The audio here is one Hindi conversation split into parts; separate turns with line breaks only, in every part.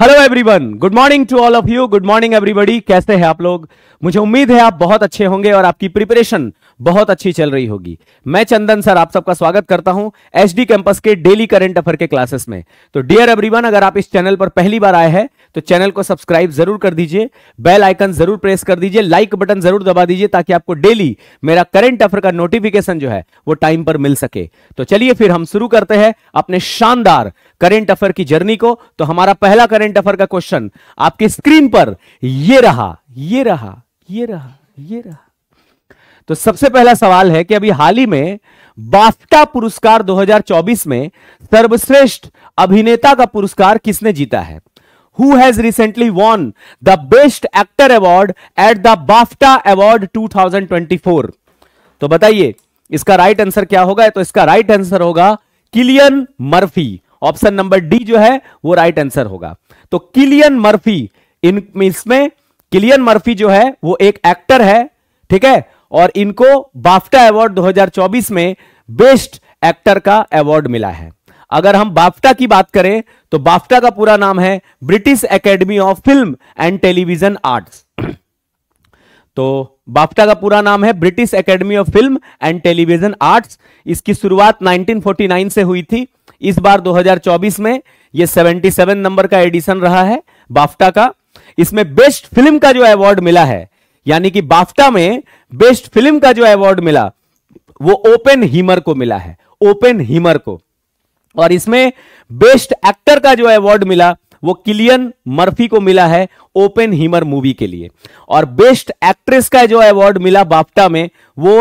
Hello everyone good morning to all of you good morning everybody कैसे हैं आप लोग मुझे उम्मीद है आप बहुत अच्छे होंगे और आपकी प्रिपरेशन बहुत अच्छी चल रही होगी मैं चंदन सर आप सबका स्वागत करता हूं एचडी कैंपस के डेली करंट अफेयर के क्लासेस में तो डियर एवरीवन अगर आप इस चैनल पर पहली बार आए हैं तो चैनल को सब्सक्राइब जरूर कर दीजिए बेल आइकन जरूर प्रेस कर दीजिए लाइक बटन जरूर दबा दीजिए ताकि आपको डेली मेरा करंट अफेयर का नोटिफिकेशन जो है वो टाइम पर मिल सके तो चलिए फिर हम शुरू करते हैं अपने शानदार करंट अफेयर की जर्नी को तो हमारा पहला करंट अफेयर का क्वेश्चन आपकी स्क्रीन पर ये रहा ये रहा ये रहा ये रहा तो सबसे पहला सवाल है कि अभी हाल ही में बाफ्टा पुरस्कार 2024 में सर्वश्रेष्ठ अभिनेता का पुरस्कार किसने जीता है who has recently won the Best Actor Award at the BAFTA Award 2024? तो बताइए इसका राइट right आंसर क्या होगा तो इसका राइट right आंसर होगा Cillian Murphy option number D जो है वो राइट right आंसर होगा तो किलियन मर्फी इन इसमें किलियन मर्फी जो है वो एक एक्टर है ठीक है और इनको बाफ्टा अवार्ड 2024 में बेस्ट एक्टर का अवार्ड मिला है अगर हम बाफ्टा की बात करें तो बाफ्टा का पूरा नाम है British Academy of Film and Television Arts तो बाफ्टा का पूरा नाम है British Academy of Film and Television Arts इसकी शुरुआत 1949 से हुई थी इस बार 2024 में यह 77 नंबर का एडिशन रहा है बाफ्टा का इसमें बेस्ट फिल्म का जो अवार्ड मिला है यानी कि बाफ्टा में बेस्ट फिल्म का जो अवार्ड मिला वो ओपन हीमर को मिला है ओपन हीमर को और इसमें बेस्ट एक्टर का जो अवार्ड मिला वो किलियन मर्फी को मिला है ओपन हीमर मूवी के लिए और बेस्ट एक्ट्रेस का जो अवार्ड मिला बाप्टा में वो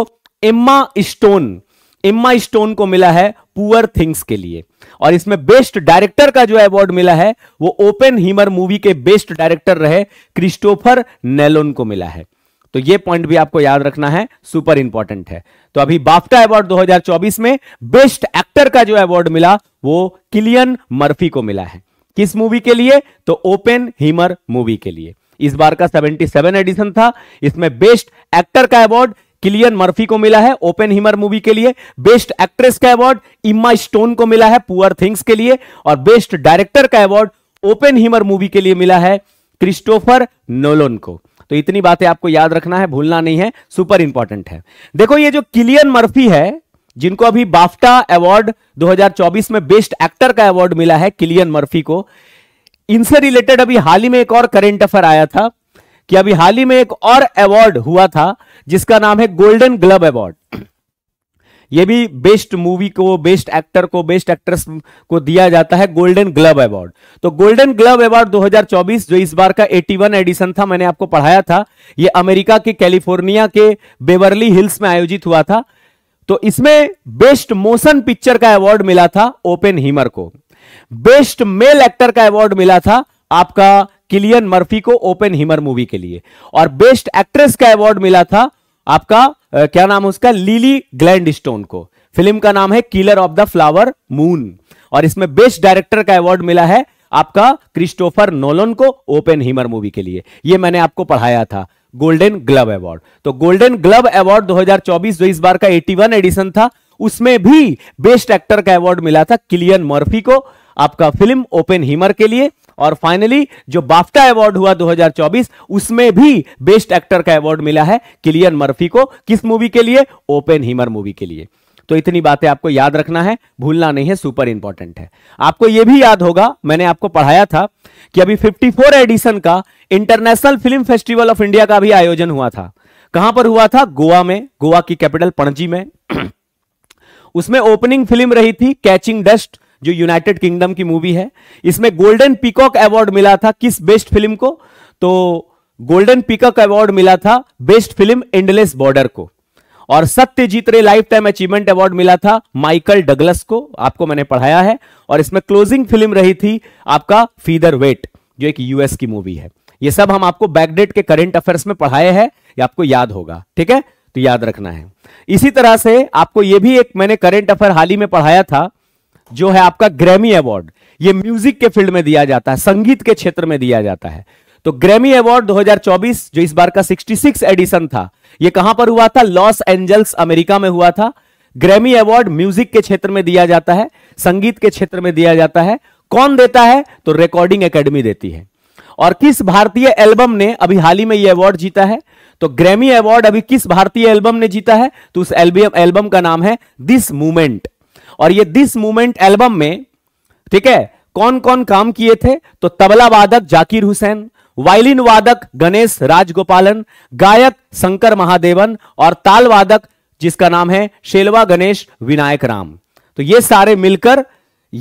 एम्मा स्टोन एम्मा स्टोन को मिला है पुअर थिंग्स के लिए और इसमें बेस्ट डायरेक्टर का जो अवार्ड मिला है वो ओपन हीमर मूवी के बेस्ट डायरेक्टर रहे क्रिस्टोफर नेलोन को मिला है तो ये पॉइंट भी आपको याद रखना है सुपर इंपॉर्टेंट है तो अभी बाफ्टा अवार्ड 2024 में बेस्ट एक्टर का जो अवार्ड मिला वो किलियन मर्फी को मिला है किस मूवी के लिए तो ओपन हीमर मूवी के लिए इस बार का 77 एडिशन था इसमें बेस्ट एक्टर का अवार्ड किलियन मर्फी को मिला है ओपन हीमर मूवी के लिए बेस्ट एक्ट्रेस का अवार्ड इम्मा स्टोन को मिला है पुअर थिंग्स के लिए और बेस्ट डायरेक्टर का अवार्ड ओपन हीमर मूवी के लिए मिला है क्रिस्टोफर नोलोन को तो इतनी बातें आपको याद रखना है भूलना नहीं है सुपर इंपॉर्टेंट है देखो ये जो किलियन मर्फी है जिनको अभी बाफ्टा अवार्ड 2024 में बेस्ट एक्टर का अवार्ड मिला है किलियन मर्फी को इनसे रिलेटेड अभी हाल ही में एक और करेंट अफेयर आया था कि अभी हाल ही में एक और अवार्ड हुआ था जिसका नाम है गोल्डन ग्लब अवार्ड यह भी बेस्ट मूवी को बेस्ट एक्टर को बेस्ट एक्ट्रेस को दिया जाता है गोल्डन ग्लब अवार्ड तो गोल्डन ग्लब अवार्ड 2024 जो इस बार का 81 एडिशन था मैंने आपको पढ़ाया था यह अमेरिका के कैलिफोर्निया के बेवरली हिल्स में आयोजित हुआ था तो इसमें बेस्ट मोशन पिक्चर का अवार्ड मिला था ओपेन हीमर को बेस्ट मेल एक्टर का अवार्ड मिला था आपका किलियन मर्फी को ओपन हीमर मूवी के लिए और बेस्ट एक्ट्रेस का अवार्ड मिला था आपका क्या नाम उसका लीली ग्लैंड स्टोन को फिल्म का नाम है Killers of the Flower Moon और इसमें बेस्ट डायरेक्टर का अवार्ड मिला है आपका क्रिस्टोफर नोलन को ओपन हीमर मूवी के लिए यह मैंने आपको पढ़ाया था गोल्डन ग्लब अवार्ड तो गोल्डन ग्लब अवार्ड 2024 जो इस बार का 81 एडिशन था उसमें भी बेस्ट एक्टर का अवार्ड मिला था किलियन मर्फी को आपका फिल्म ओपन हीमर के लिए और फाइनली जो बाफ्टा अवार्ड हुआ 2024 उसमें भी बेस्ट एक्टर का अवार्ड मिला है किलियन मर्फी को किस मूवी के लिए ओपन हीमर मूवी के लिए तो इतनी बातें आपको याद रखना है भूलना नहीं है सुपर इंपॉर्टेंट है आपको यह भी याद होगा मैंने आपको पढ़ाया था कि अभी 54 एडिशन का International Film Festival of India का भी आयोजन हुआ था कहां पर हुआ था गोवा में गोवा की कैपिटल पणजी में उसमें ओपनिंग फिल्म रही थी कैचिंग डस्ट जो यूनाइटेड किंगडम की मूवी है इसमें गोल्डन पीकॉक अवार्ड मिला था किस बेस्ट फिल्म को तो गोल्डन पीकॉक अवार्ड मिला था बेस्ट फिल्म एंडलेस बॉर्डर को और सत्यजीत रे लाइफ टाइम अचीवमेंट अवार्ड मिला था माइकल डगलस को आपको मैंने पढ़ाया है और इसमें क्लोजिंग फिल्म रही थी आपका फीदर वेट जो एक यूएस की मूवी है ये सब हम आपको बैकडेट के करंट अफेयर्स में पढ़ाए हैं ये आपको याद होगा ठीक है तो याद रखना है इसी तरह से आपको ये भी एक मैंने करंट अफेयर हाल ही में पढ़ाया था जो है आपका ग्रैमी अवार्ड ये म्यूजिक के फील्ड में दिया जाता है संगीत के क्षेत्र में दिया जाता है तो ग्रैमी अवार्ड 2024 जो इस बार का 66 एडिशन था यह कहां पर हुआ था लॉस एंजल्स अमेरिका में हुआ था ग्रैमी अवार्ड म्यूजिक के क्षेत्र में दिया जाता है संगीत के क्षेत्र में दिया जाता है कौन देता है तो रिकॉर्डिंग एकेडमी देती है और किस भारतीय एल्बम ने अभी हाल ही में यह अवार्ड जीता है तो ग्रैमी अवार्ड अभी किस भारतीय एल्बम ने जीता है तो उस एल्बम एल्बम का नाम है दिस मूवमेंट और ये दिस मूवमेंट एल्बम में ठीक है कौन कौन काम किए थे तो तबला वादक जाकिर हुसैन वायलिन वादक गणेश राजगोपालन गायक शंकर महादेवन और ताल वादक जिसका नाम है शेलवा गणेश विनायक राम तो ये सारे मिलकर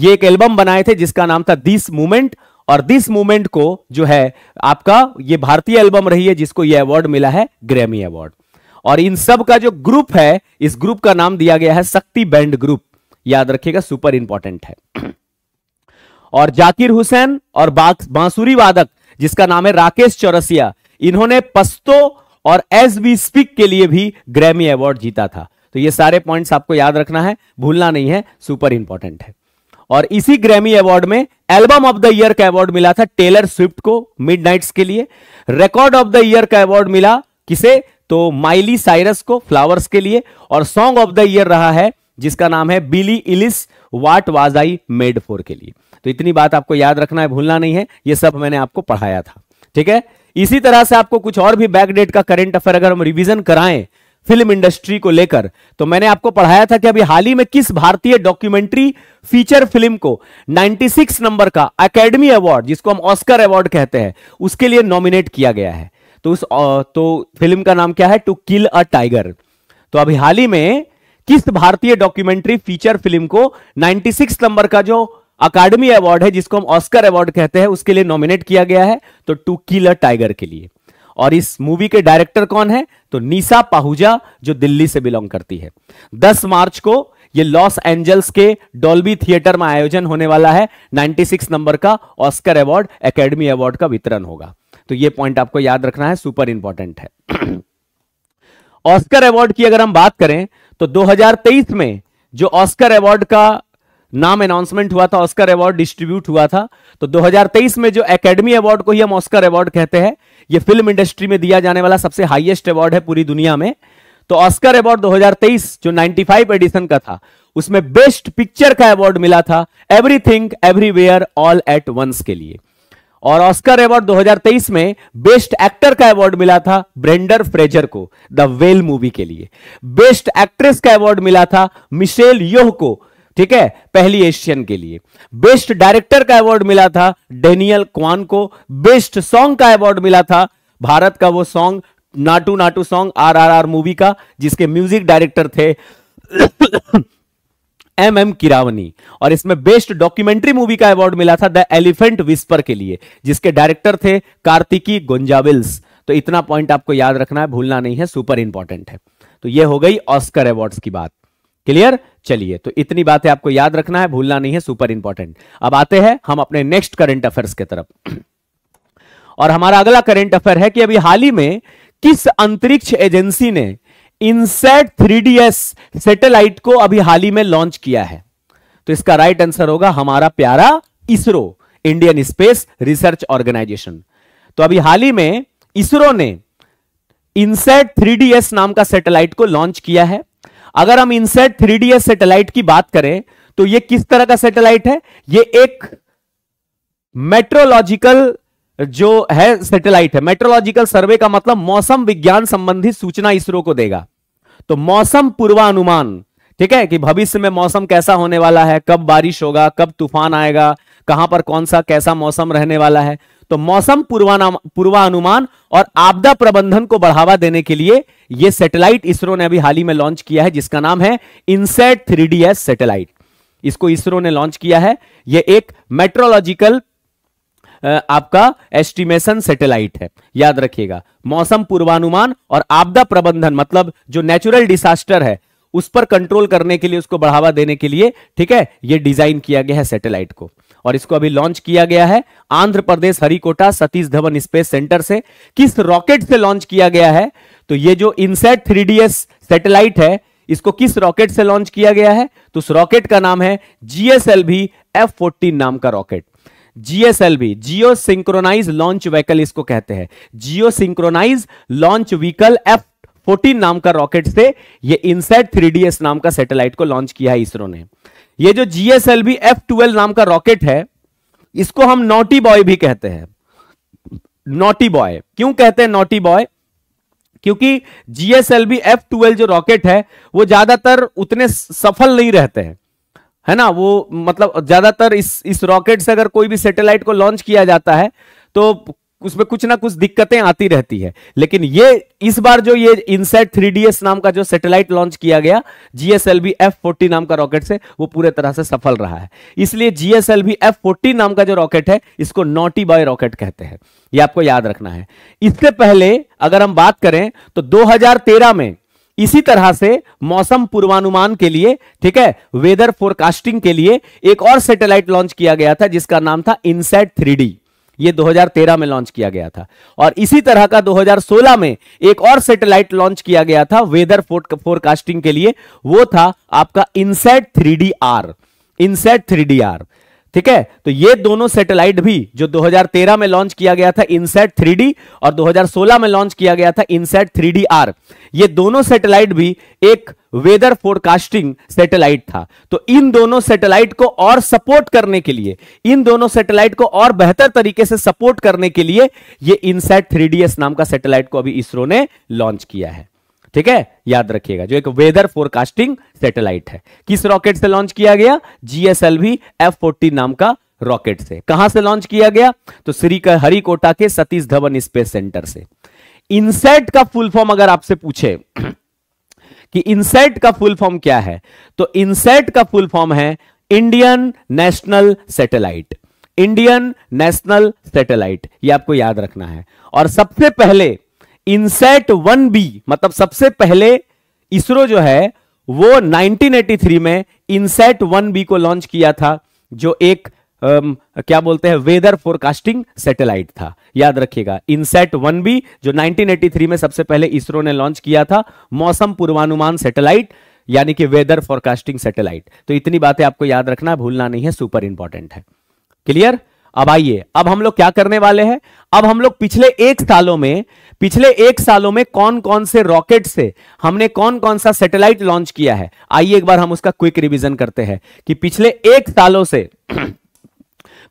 ये एक एल्बम बनाए थे जिसका नाम था दिस मूवमेंट और दिस मूवमेंट को जो है आपका ये भारतीय एल्बम रही है जिसको ये अवार्ड मिला है ग्रैमी अवार्ड और इन सब का जो ग्रुप है इस ग्रुप का नाम दिया गया है शक्ति बैंड ग्रुप याद रखिएगा सुपर इंपॉर्टेंट है और जाकिर हुसैन और बांसुरी वादक जिसका नाम है राकेश चौरसिया इन्होंने पस्तो और एस बी स्पीक के लिए भी ग्रैमी अवार्ड जीता था तो ये सारे पॉइंट्स आपको याद रखना है भूलना नहीं है सुपर इंपॉर्टेंट है और इसी ग्रैमी अवार्ड में एल्बम ऑफ द ईयर का अवार्ड मिला था टेलर स्विफ्ट को मिड के लिए रिकॉर्ड ऑफ द ईयर का अवार्ड मिला किसे तो माइली साइरस को फ्लावर्स के लिए और सॉन्ग ऑफ द ईयर रहा है जिसका नाम है Billie Eilish what was I made for के लिए तो इतनी बात आपको याद रखना है भूलना नहीं है ये सब मैंने आपको पढ़ाया था ठीक है इसी तरह से आपको कुछ और भी बैकडेट का करेंट अफेयर अगर हम रिविजन कराएं फिल्म इंडस्ट्री को लेकर तो मैंने आपको पढ़ाया था कि अभी हाल ही में किस भारतीय डॉक्यूमेंट्री फीचर फिल्म को 96 नंबर का एकेडमी अवार्ड जिसको हम ऑस्कर अवार्ड कहते हैं उसके लिए नॉमिनेट किया गया है तो उस तो फिल्म का नाम क्या है टू किल अ टाइगर तो अभी हाल ही में किस भारतीय डॉक्यूमेंट्री फीचर फिल्म को 96 नंबर का जो अकाडमी अवार्ड है जिसको हम ऑस्कर अवार्ड कहते हैं उसके लिए नॉमिनेट किया गया है तो टू किल टाइगर के लिए और इस मूवी के डायरेक्टर कौन है तो निशा पाहुजा जो दिल्ली से बिलोंग करती है 10 मार्च को ये लॉस एंजल्स के डॉल्बी थिएटर में आयोजन होने वाला है 96 नंबर का ऑस्कर अवार्ड एकेडमी अवार्ड का वितरण होगा तो ये पॉइंट आपको याद रखना है सुपर इंपॉर्टेंट है ऑस्कर अवार्ड की अगर हम बात करें तो दो में जो ऑस्कर अवार्ड का नाम अनाउंसमेंट हुआ था ऑस्कर अवार्ड डिस्ट्रीब्यूट हुआ था तो 2023 में जो एकेडमी अवार्ड को ही हम ऑस्कर अवार्ड कहते हैं ये फिल्म इंडस्ट्री में दिया जाने वाला सबसे हाईएस्ट अवार्ड है पूरी दुनिया में तो ऑस्कर अवार्ड 2023 जो 95 एडिशन का था उसमें बेस्ट पिक्चर का अवार्ड मिला था everything everywhere all at once के लिए और ऑस्कर अवार्ड 2023 में बेस्ट एक्टर का अवार्ड मिला था ब्रेंडर फ्रेजर को द वेल मूवी के लिए बेस्ट एक्ट्रेस का अवार्ड मिला था मिशेल योह को ठीक है पहली एशियन के लिए बेस्ट डायरेक्टर का अवार्ड मिला था डेनियल क्वान को बेस्ट सॉन्ग का अवार्ड मिला था भारत का वो song Naatu Naatu song R R R movie का जिसके म्यूजिक डायरेक्टर थे एम एम किरावनी और इसमें बेस्ट डॉक्यूमेंट्री मूवी का अवार्ड मिला था द एलिफेंट विस्पर के लिए जिसके डायरेक्टर थे कार्तिकी गुंजाविल्स तो इतना पॉइंट आपको याद रखना है भूलना नहीं है सुपर इंपॉर्टेंट है तो ये हो गई ऑस्कर अवार्ड्स की बात क्लियर चलिए तो इतनी बातें आपको याद रखना है भूलना नहीं है सुपर इंपॉर्टेंट अब आते हैं हम अपने नेक्स्ट करंट अफेयर्स की तरफ और हमारा अगला करंट अफेयर है कि अभी हाल ही में किस अंतरिक्ष एजेंसी ने इनसेट थ्री सैटेलाइट को अभी हाल ही में लॉन्च किया है तो इसका राइट आंसर होगा हमारा प्यारा ISRO Indian space research Organisation तो अभी हाल ही में इसरो ने इनसेट थ्री नाम का सैटेलाइट को लॉन्च किया है अगर हम इनसेट थ्री सैटेलाइट की बात करें तो ये किस तरह का सैटेलाइट है ये एक मेट्रोलॉजिकल जो है सैटेलाइट है मेट्रोलॉजिकल सर्वे का मतलब मौसम विज्ञान संबंधी सूचना इसरो को देगा तो मौसम पूर्वानुमान ठीक है कि भविष्य में मौसम कैसा होने वाला है कब बारिश होगा कब तूफान आएगा कहां पर कौन सा कैसा मौसम रहने वाला है तो मौसम पूर्वानुमान और आपदा प्रबंधन को बढ़ावा देने के लिए यह सैटेलाइट इसरो ने अभी हाल ही में लॉन्च किया है जिसका नाम है INSAT three D S satellite इसको इसरो ने लॉन्च किया है यह एक मेट्रोलॉजिकल आपका एस्टिमेशन सैटेलाइट है याद रखिएगा मौसम पूर्वानुमान और आपदा प्रबंधन मतलब जो नेचुरल डिसास्टर है उस पर कंट्रोल करने के लिए उसको बढ़ावा देने के लिए ठीक है यह डिजाइन किया गया है सैटेलाइट को और इसको अभी लॉन्च किया गया है आंध्र प्रदेश हरिकोटा सतीश धवन स्पेस सेंटर से किस रॉकेट से लॉन्च किया गया है तो ये जो इनसेट थ्री सैटेलाइट है इसको किस रॉकेट से लॉन्च किया गया है तो उस रॉकेट का नाम है भी एफ फोर्टीन नाम का रॉकेट जीएसएल भी जियो सिंक्रोनाइज लॉन्च व्हीकल इसको कहते हैं geo synchronise launch vehicle F fourteen नाम का रॉकेट से ये इनसेट थ्री नाम का सैटेलाइट को लॉन्च किया है इसरो ने ये जो जीएसएलवी एफ ट्वेल्व नाम का रॉकेट है इसको हम नोटी बॉय भी कहते हैं नोटी बॉय क्यों कहते हैं नोटी बॉय क्योंकि जीएसएलवी एफ ट्वेल्व जो रॉकेट है वो ज्यादातर उतने सफल नहीं रहते हैं है ना वो मतलब ज्यादातर इस इस रॉकेट से अगर कोई भी सैटेलाइट को लॉन्च किया जाता है तो उसमें कुछ ना कुछ दिक्कतें आती रहती है लेकिन ये इस बार जो ये इनसेट थ्री नाम का जो सैटेलाइट लॉन्च किया गया जीएसएलवी एफ फोर्टी नाम का रॉकेट से वो पूरे तरह से सफल रहा है इसलिए जीएसएलवी एफ फोर्टी नाम का जो रॉकेट है इसको नोटी बॉय रॉकेट कहते हैं ये आपको याद रखना है इससे पहले अगर हम बात करें तो दो में इसी तरह से मौसम पूर्वानुमान के लिए ठीक है वेदर फोरकास्टिंग के लिए एक और सैटेलाइट लॉन्च किया गया था जिसका नाम था इनसेट थ्री ये 2013 में लॉन्च किया गया था और इसी तरह का 2016 में एक और सैटेलाइट लॉन्च किया गया था वेदर फोरकास्टिंग के लिए वो था आपका INSAT three D R INSAT three D R ठीक है तो ये दोनों सैटेलाइट भी जो 2013 में लॉन्च किया गया था इनसेट 3D और 2016 में लॉन्च किया गया था इनसेट 3DR ये दोनों सैटेलाइट भी एक वेदर फोरकास्टिंग सैटेलाइट था तो इन दोनों सैटेलाइट को और सपोर्ट करने के लिए इन दोनों सैटेलाइट को और बेहतर तरीके से सपोर्ट करने के लिए ये इनसेट 3DS नाम का सैटेलाइट को अभी इसरो ने लॉन्च किया है ठीक है याद रखिएगा जो एक वेदर फोरकास्टिंग सैटेलाइट है किस रॉकेट से लॉन्च किया गया जीएसएलवी एफ फोर्टी नाम का रॉकेट से कहां से लॉन्च किया गया तो श्री हरिकोटा के सतीश धवन स्पेस सेंटर से इनसेट का फुल फॉर्म अगर आपसे पूछे कि इनसेट का फुल फॉर्म क्या है तो इनसेट का फुल फॉर्म है Indian national satellite Indian national satellite ये आपको याद रखना है और सबसे पहले इनसेट वन बी मतलब सबसे पहले इसरो जो है वो 1983 में इनसेट वन बी को लॉन्च किया था जो एक Um, क्या बोलते हैं वेदर फोरकास्टिंग सैटेलाइट था याद रखिएगा इनसेट वन बी जो 1983 में सबसे पहले इसरो ने लॉन्च किया था मौसम पूर्वानुमान सैटेलाइट यानी कि वेदर फोरकास्टिंग सैटेलाइट तो इतनी बातें आपको याद रखना भूलना नहीं है सुपर इंपॉर्टेंट है क्लियर अब आइए अब हम लोग क्या करने वाले हैं अब हम लोग पिछले एक सालों में पिछले एक सालों में कौन कौन से रॉकेट से हमने कौन कौन सा सैटेलाइट लॉन्च किया है आइए एक बार हम उसका क्विक रिवीजन करते हैं कि पिछले एक सालों से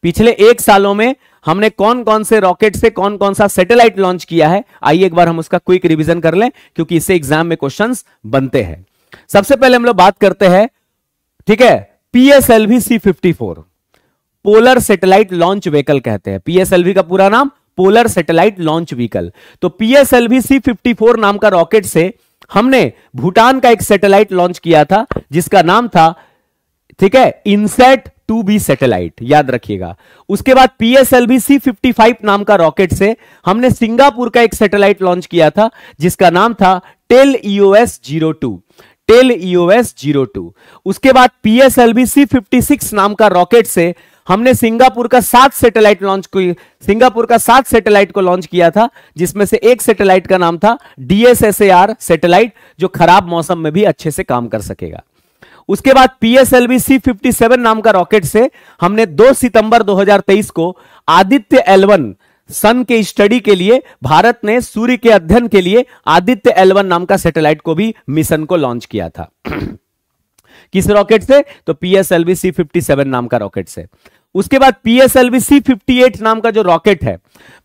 पिछले एक सालों में हमने कौन कौन से रॉकेट से कौन कौन सा सैटेलाइट लॉन्च किया है आइए एक बार हम उसका क्विक रिविजन कर लें क्योंकि इससे एग्जाम में क्वेश्चन बनते हैं सबसे पहले हम लोग बात करते हैं ठीक है PSLV C fifty four polar satellite launch vehicle कहते हैं पीएसएलवी का पूरा नाम पोलर सैटेलाइट लॉन्च व्हीकल तो पीएसएलवी सी फिफ्टी फोर नाम का रॉकेट से हमने भूटान का एक सैटेलाइट लॉन्च किया था जिसका नाम था ठीक है इनसेट टू बी सैटेलाइट याद रखिएगा उसके बाद पीएसएलवी सी फिफ्टी फाइव नाम का रॉकेट से हमने सिंगापुर का एक सैटेलाइट लॉन्च किया था जिसका नाम था tel EOS zero two tel EOS zero two उसके बाद पीएसएलवी सी फिफ्टी सिक्स नाम का रॉकेट से हमने सिंगापुर का सात सैटेलाइट लॉन्च की सिंगापुर का सात सैटेलाइट को लॉन्च किया था जिसमें से एक सैटेलाइट का नाम था डीएसएसएआर सैटेलाइट जो खराब मौसम में भी अच्छे से काम कर सकेगा उसके बाद पीएसएलवी सी फिफ्टी सेवन नाम का रॉकेट से हमने 2 सितंबर 2023 को आदित्य एलवन सन के स्टडी के लिए भारत ने सूर्य के अध्ययन के लिए आदित्य एलवन नाम का सैटेलाइट को भी मिशन को लॉन्च किया था किस रॉकेट से तो पीएसएलवी सी फिफ्टी सेवन नाम का रॉकेट से उसके बाद P S C fifty eight नाम का जो रॉकेट है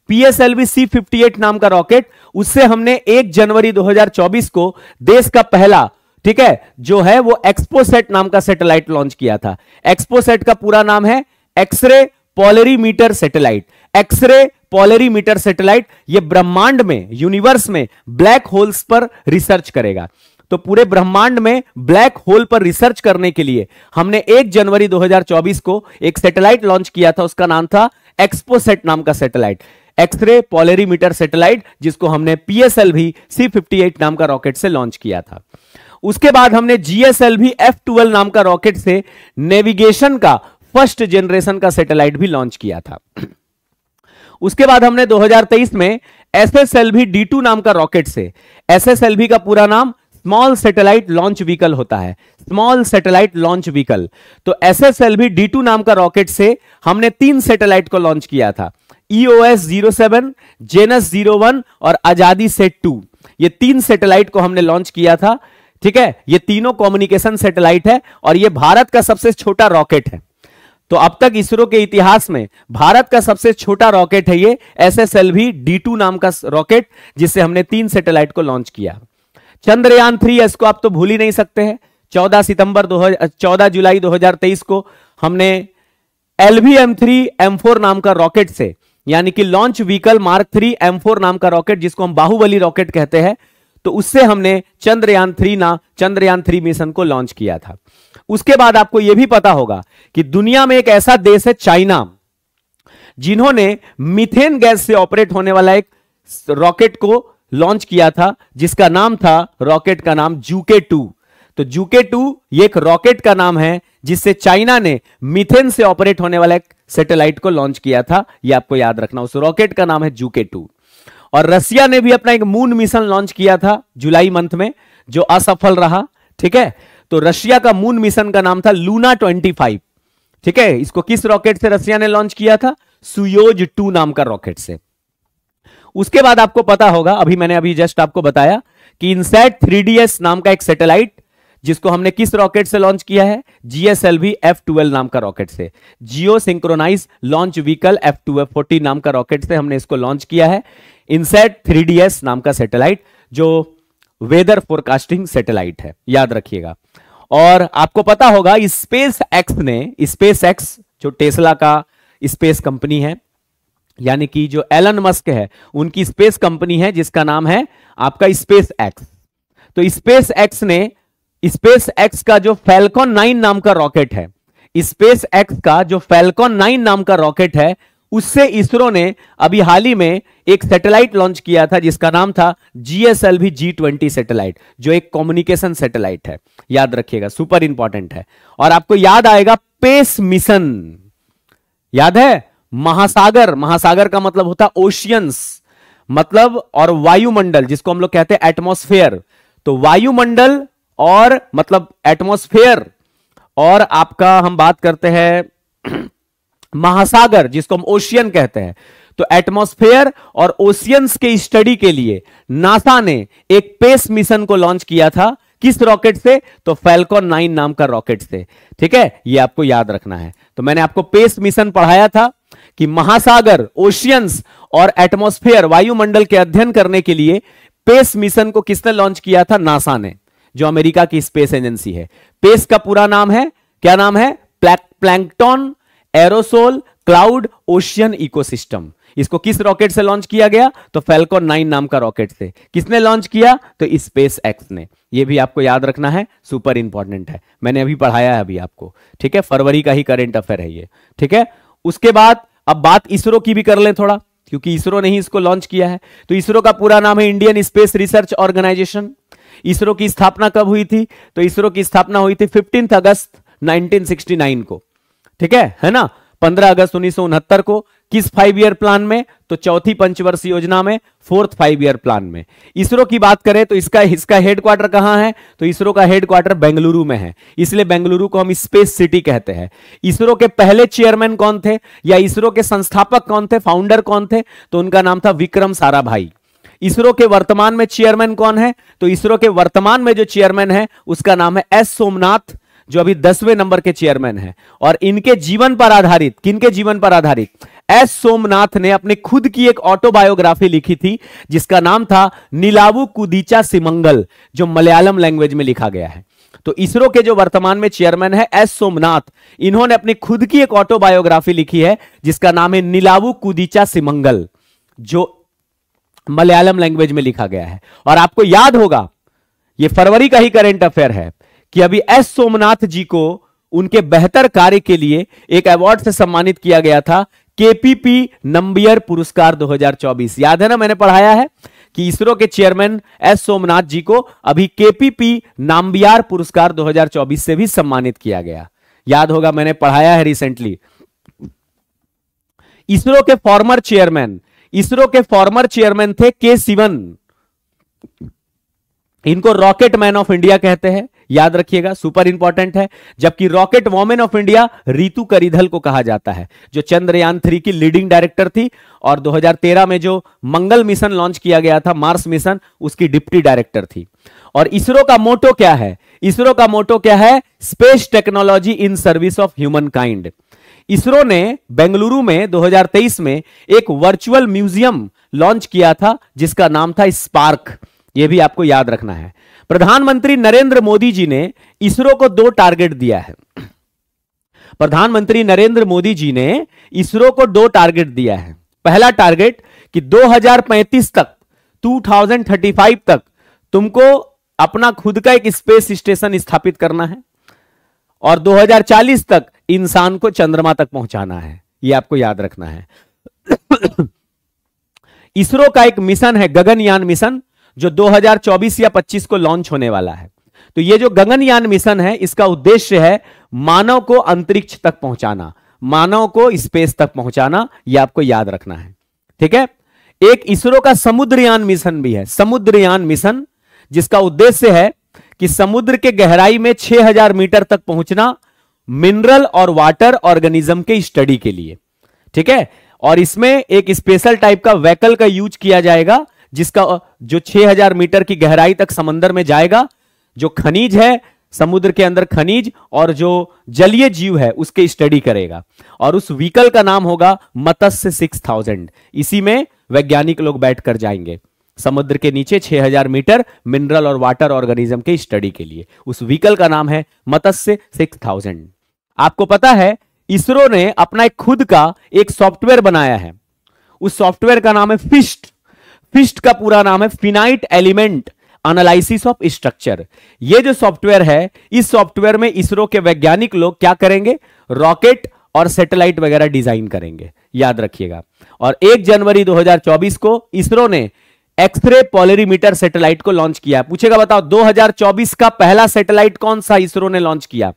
पीएसएलवी सी फिफ्टी एट नाम का रॉकेट उससे हमने 1 जनवरी 2024 को देश का पहला ठीक है जो है वो एक्सपोसेट नाम का सैटेलाइट लॉन्च किया था एक्सपोसेट का पूरा नाम है x ray polarimeter satellite x ray polarimeter satellite ये ब्रह्मांड में यूनिवर्स में ब्लैक होल्स पर रिसर्च करेगा तो पूरे ब्रह्मांड में ब्लैक होल पर रिसर्च करने के लिए हमने 1 जनवरी 2024 को एक सैटेलाइट लॉन्च किया था उसका नाम था एक्सपोसेट नाम का सैटेलाइट एक्सरे पॉलेरीमीटर सैटेलाइट जिसको हमने पीएसएल भी सी फिफ्टी नाम का रॉकेट से लॉन्च किया था उसके बाद हमने जीएसएल भी एफ ट्वेल्व नाम का रॉकेट से नेविगेशन का फर्स्ट जनरेशन का सैटेलाइट भी लॉन्च किया था उसके बाद हमने 2023 में S S L D two नाम का रॉकेट से एस एस एल का पूरा नाम स्मॉल सैटेलाइट लॉन्च व्हीकल होता है स्मॉल सैटेलाइट लॉन्च व्हीकल तो एस एस एल भी डी टू नाम का रॉकेट से हमने तीन सैटेलाइट को लॉन्च किया था S zero seven Janus zero one और आजादी सेट टू ये तीन सैटेलाइट को हमने लॉन्च किया था ठीक है ये तीनों कम्युनिकेशन सैटेलाइट है और ये भारत का सबसे छोटा रॉकेट है तो अब तक इसरो के इतिहास में भारत का सबसे छोटा रॉकेट है ये S S L V D two नाम का रॉकेट जिससे हमने तीन सैटेलाइट को लॉन्च किया चंद्रयान थ्री एस आप तो भूल ही नहीं सकते हैं चौदह सितंबर दो चौदह जुलाई 2023 को हमने L V M three M four नाम का रॉकेट से यानी कि launch vehicle mark three M four नाम का रॉकेट जिसको हम बाहुबली रॉकेट कहते हैं तो उससे हमने चंद्रयान थ्री ना चंद्रयान थ्री मिशन को लॉन्च किया था उसके बाद आपको यह भी पता होगा कि दुनिया में एक ऐसा देश है चाइना जिन्होंने मिथेन गैस से ऑपरेट होने वाला एक रॉकेट को लॉन्च किया था जिसका नाम था रॉकेट का नाम जूके टू तो जूके टू ये एक रॉकेट का नाम है जिससे चाइना ने मिथेन से ऑपरेट होने वाला एक सैटेलाइट को लॉन्च किया था ये आपको याद रखना उस रॉकेट का नाम है जूके टू और रसिया ने भी अपना एक मून मिशन लॉन्च किया था जुलाई मंथ में जो असफल रहा ठीक है तो रशिया का मून मिशन का नाम था लूना 25 ठीक है इसको किस रॉकेट से रसिया ने लॉन्च किया था सुयोज टू नाम का रॉकेट से उसके बाद आपको पता होगा अभी मैंने अभी जस्ट आपको बताया कि इनसेट थ्री नाम का एक सैटेलाइट जिसको हमने किस रॉकेट से लॉन्च किया है जीएसएलवी एफ ट्वेल्व नाम का रॉकेट से geo synchronise launch vehicle F two F forty नाम का रॉकेट से हमने इसको लॉन्च किया है इनसेट थ्री नाम का सैटेलाइट जो वेदर फोरकास्टिंग सैटेलाइट है याद रखिएगा और आपको पता होगा स्पेस एक्स ने स्पेस एक्स जो टेस्ला का स्पेस कंपनी है यानी कि जो एलन मस्क है उनकी स्पेस कंपनी है जिसका नाम है आपका स्पेस एक्स तो स्पेस एक्स ने स्पेस एक्स का जो फैल्कॉन नाइन नाम का रॉकेट है स्पेस एक्स का जो फैल्कॉन नाइन नाम का रॉकेट है उससे इसरो ने अभी हाल ही में एक सैटेलाइट लॉन्च किया था जिसका नाम था जीएसएल जी ट्वेंटी सैटेलाइट जो एक कम्युनिकेशन सैटेलाइट है याद रखिएगा सुपर इंपॉर्टेंट है और आपको याद आएगा पेस मिशन याद है महासागर महासागर का मतलब होता है ओशियंस मतलब और वायुमंडल जिसको हम लोग कहते हैं एटमोस्फेयर तो वायुमंडल और मतलब एटमोस्फेयर और आपका हम बात करते हैं महासागर जिसको हम ओशियन कहते हैं तो एटमोस्फेयर और ओशियंस के स्टडी के लिए नासा ने एक पेस मिशन को लॉन्च किया था किस रॉकेट से तो फेलकॉन नाइन नाम का रॉकेट से ठीक है ये आपको याद रखना है तो मैंने आपको पेस मिशन पढ़ाया था कि महासागर ओशियंस और एटमोस्फेयर वायुमंडल के अध्ययन करने के लिए पेस मिशन को किसने लॉन्च किया था नासा ने जो अमेरिका की स्पेस एजेंसी है पेस का पूरा नाम है क्या नाम है plankton aerosol cloud ocean ecosystem इसको किस रॉकेट से लॉन्च किया गया तो फेल्कॉन नाइन नाम का रॉकेट से किसने लॉन्च किया तो स्पेस एक्स ने ये भी आपको याद रखना है सुपर इंपॉर्टेंट है मैंने अभी पढ़ाया है अभी आपको ठीक है फरवरी का ही करेंट अफेयर है ये ठीक है उसके बाद अब बात इसरो की भी कर ले थोड़ा क्योंकि इसरो ने ही इसको लॉन्च किया है तो इसरो का पूरा नाम है Indian space research organisation ISRO की स्थापना कब हुई थी तो इसरो की स्थापना हुई थी फिफ्टींथ अगस्त 1969 को ठीक है है ना 15 अगस्त उन्नीस को किस फाइव ईयर प्लान में तो चौथी पंचवर्षीय योजना में फोर्थ फाइव ईयर प्लान में इसरो की बात करें तो इसका इसका हेडक्वार्टर कहां है तो इसरो का हेडक्वार्टर बेंगलुरु में है इसलिए बेंगलुरु को हम स्पेस सिटी कहते हैं इसरो के पहले चेयरमैन कौन थे या इसरो के संस्थापक कौन थे फाउंडर कौन थे तो उनका नाम था विक्रम सारा इसरो के वर्तमान में चेयरमैन कौन है तो इसरो के वर्तमान में जो चेयरमैन है उसका नाम है एस सोमनाथ जो अभी दसवें नंबर के चेयरमैन हैं और इनके जीवन पर आधारित किनके जीवन पर आधारित एस सोमनाथ ने अपने खुद की एक ऑटोबायोग्राफी लिखी थी जिसका नाम था नीलावू कुदीचा सिमंगल जो मलयालम लैंग्वेज में लिखा गया है तो इसरो के जो वर्तमान में चेयरमैन है एस सोमनाथ इन्होंने अपनी खुद की एक ऑटोबायोग्राफी लिखी है जिसका नाम है नीलावू कुदीचा सिमंगल जो मलयालम लैंग्वेज में लिखा गया है और आपको याद होगा ये फरवरी का ही करेंट अफेयर है कि अभी एस सोमनाथ जी को उनके बेहतर कार्य के लिए एक अवार्ड से सम्मानित किया गया था केपीपी नंबियर पुरस्कार 2024 याद है ना मैंने पढ़ाया है कि इसरो के चेयरमैन एस सोमनाथ जी को अभी केपीपी नाम्बियार पुरस्कार 2024 से भी सम्मानित किया गया याद होगा मैंने पढ़ाया है रिसेंटली इसरो के फॉर्मर चेयरमैन इसरो के फॉर्मर चेयरमैन थे के सिवन इनको रॉकेट मैन ऑफ इंडिया कहते हैं याद रखिएगा सुपर इंपॉर्टेंट है जबकि rocket women of India Ritu Karidhal को कहा जाता है जो चंद्रयान थ्री की लीडिंग डायरेक्टर थी और 2013 में जो मंगल मिशन लॉन्च किया गया था मार्स मिशन उसकी डिप्टी डायरेक्टर थी और इसरो का मोटो क्या है इसरो का मोटो क्या है space technology in service of humankind ISRO ने बेंगलुरु में 2023 में एक वर्चुअल म्यूजियम लॉन्च किया था जिसका नाम था स्पार्क यह भी आपको याद रखना है प्रधानमंत्री नरेंद्र मोदी जी ने इसरो को दो टारगेट दिया है प्रधानमंत्री नरेंद्र मोदी जी ने इसरो को दो टारगेट दिया है पहला टारगेट कि 2035 तक 2035 तक तुमको अपना खुद का एक स्पेस स्टेशन स्थापित करना है और 2040 तक इंसान को चंद्रमा तक पहुंचाना है यह आपको याद रखना है इसरो का एक मिशन है गगनयान मिशन जो 2024 या 25 को लॉन्च होने वाला है तो ये जो गगनयान मिशन है इसका उद्देश्य है मानव को अंतरिक्ष तक पहुंचाना मानव को स्पेस तक पहुंचाना यह आपको याद रखना है ठीक है एक इसरो का समुद्रयान मिशन भी है समुद्रयान मिशन जिसका उद्देश्य है कि समुद्र के गहराई में 6000 मीटर तक पहुंचना मिनरल और वाटर ऑर्गेनिज्म के स्टडी के लिए ठीक है और इसमें एक स्पेशल टाइप का वैकल का यूज किया जाएगा जिसका जो 6000 मीटर की गहराई तक समंदर में जाएगा जो खनिज है समुद्र के अंदर खनिज और जो जलीय जीव है उसके स्टडी करेगा और उस व्हीकल का नाम होगा मत्स्य सिक्स थाउजेंड इसी में वैज्ञानिक लोग बैठकर जाएंगे समुद्र के नीचे 6000 मीटर मिनरल और वाटर ऑर्गेनिज्म के स्टडी के लिए उस व्हीकल का नाम है मत्स्य सिक्स थाउजेंड आपको पता है इसरो ने अपना एक खुद का एक सॉफ्टवेयर बनाया है उस सॉफ्टवेयर का नाम है फिस्ट फिस्ट का पूरा नाम है finite element analysis of structure ये जो सॉफ्टवेयर है इस सॉफ्टवेयर में इसरो के वैज्ञानिक लोग क्या करेंगे रॉकेट और सैटेलाइट वगैरह डिजाइन करेंगे याद रखिएगा और 1 जनवरी 2024 को इसरो ने एक्सरे पॉलरीमीटर सैटेलाइट को लॉन्च किया पूछेगा बताओ 2024 का पहला सैटेलाइट कौन सा इसरो ने लॉन्च किया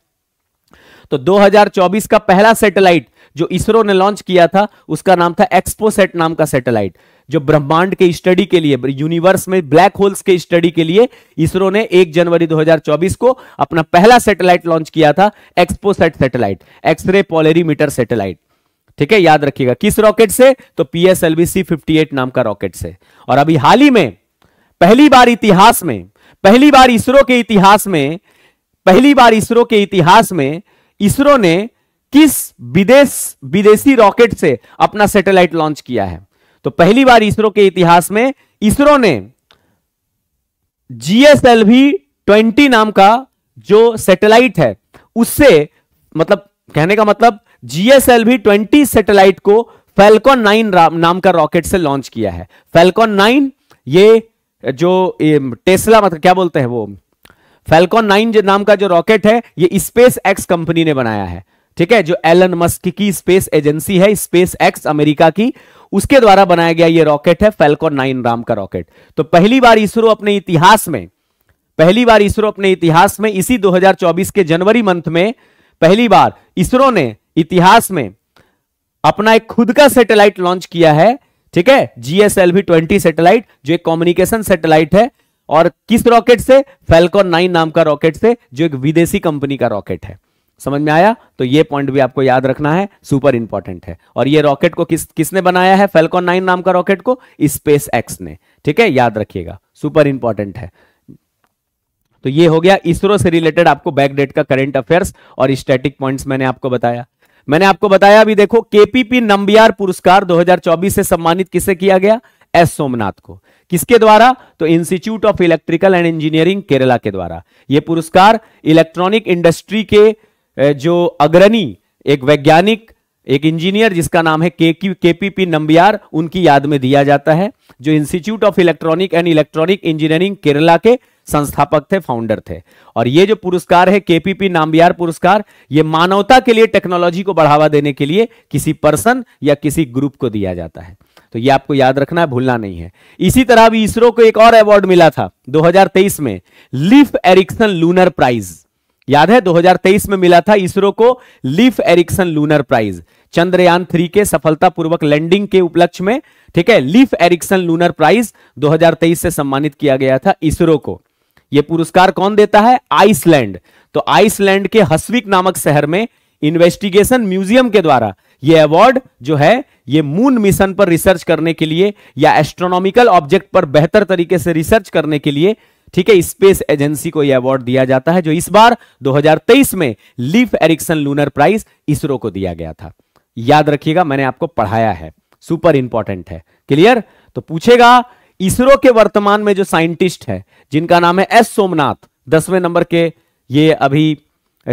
तो 2024 का पहला सैटेलाइट जो इसरो ने लॉन्च किया था उसका नाम था एक्सपोसेट नाम का सैटेलाइट जो ब्रह्मांड के स्टडी के लिए यूनिवर्स में ब्लैक होल्स के स्टडी के लिए इसरो ने 1 जनवरी 2024 को अपना पहला सैटेलाइट लॉन्च किया था XPoSat satellite x ray polarimeter satellite ठीक है याद रखिएगा किस रॉकेट से तो पीएसएलवी सी फिफ्टी नाम का रॉकेट से और अभी हाल ही में पहली बार इतिहास में पहली बार इसरो के इतिहास में पहली बार इसरो के इतिहास में इसरो ने किस विदेश विदेशी रॉकेट से अपना सैटेलाइट लॉन्च किया है तो पहली बार इसरो के इतिहास में इसरो ने जीएसएलवी ट्वेंटी नाम का जो सैटेलाइट है उससे मतलब कहने का मतलब जीएसएलवी ट्वेंटी सैटेलाइट को फेलकॉन नाइन नाम का रॉकेट से लॉन्च किया है फेलकॉन नाइन ये जो ये टेस्ला मतलब क्या बोलते हैं वो फेलकॉन नाइन जो नाम का जो रॉकेट है ये स्पेस एक्स कंपनी ने बनाया है ठीक है जो एलन मस्क की स्पेस एजेंसी है स्पेस एक्स अमेरिका की उसके द्वारा बनाया गया ये रॉकेट है फेलकॉन नाइन राम का रॉकेट तो पहली बार इसरो अपने इतिहास में पहली बार इसरो अपने इतिहास में इसी 2024 के जनवरी मंथ में पहली बार इसरो ने इतिहास में अपना एक खुद का सैटेलाइट लॉन्च किया है ठीक है जीएसएलवी ट्वेंटी सैटेलाइट जो एक कम्युनिकेशन सैटेलाइट है और किस रॉकेट से फेलकॉन नाइन नाम का रॉकेट से जो एक विदेशी कंपनी का रॉकेट है समझ में आया तो ये पॉइंट भी आपको याद रखना है सुपर इंपॉर्टेंट है और ये रॉकेट को किस किसने बनाया है फेलकॉन नाइन नाम का रॉकेट को स्पेस एक्स ने ठीक है याद रखिएगा सुपर इंपॉर्टेंट है तो ये हो गया इसरो से रिलेटेड आपको बैकडेट का करेंट अफेयर्स और स्टैटिक पॉइंट्स मैंने आपको बताया मैंने आपको बताया अभी देखो केपीपी नंबियार पुरस्कार 2024 से सम्मानित किसे किया गया एस सोमनाथ को किसके द्वारा तो institute of electrical and engineering Kerala के द्वारा यह पुरस्कार इलेक्ट्रॉनिक इंडस्ट्री के जो अग्रणी एक वैज्ञानिक एक इंजीनियर जिसका नाम है के पी नंबियार उनकी याद में दिया जाता है जो institute of electronic and electronic engineering Kerala के संस्थापक थे फाउंडर थे और ये जो पुरस्कार है केपीपी नाम्बियार पुरस्कार ये मानवता के लिए टेक्नोलॉजी को बढ़ावा देने के लिए किसी पर्सन या किसी ग्रुप को दिया जाता है तो ये आपको याद रखना है भूलना नहीं है इसी तरह अभी इसरो को एक और अवार्ड मिला था 2023 में लिफ एरिक्सन लूनर प्राइज याद है 2023 में मिला था इसरो को Leif Erikson lunar prize Chandrayaan three के सफलतापूर्वक लैंडिंग के उपलक्ष्य में ठीक है लीफ एरिक्सन लूनर प्राइज 2023 से सम्मानित किया गया था इसरो को यह पुरस्कार कौन देता है आइसलैंड तो आइसलैंड के हस्विक नामक शहर में इन्वेस्टिगेशन म्यूजियम के द्वारा यह अवार्ड जो है यह मून मिशन पर रिसर्च करने के लिए या एस्ट्रोनॉमिकल ऑब्जेक्ट पर बेहतर तरीके से रिसर्च करने के लिए ठीक है स्पेस एजेंसी को यह अवार्ड दिया जाता है जो इस बार 2023 में Leif Erikson lunar prize ISRO को दिया गया था याद रखिएगा मैंने आपको पढ़ाया है सुपर इंपॉर्टेंट है क्लियर तो पूछेगा इसरो के वर्तमान में जो साइंटिस्ट है जिनका नाम है एस सोमनाथ दसवें नंबर के ये अभी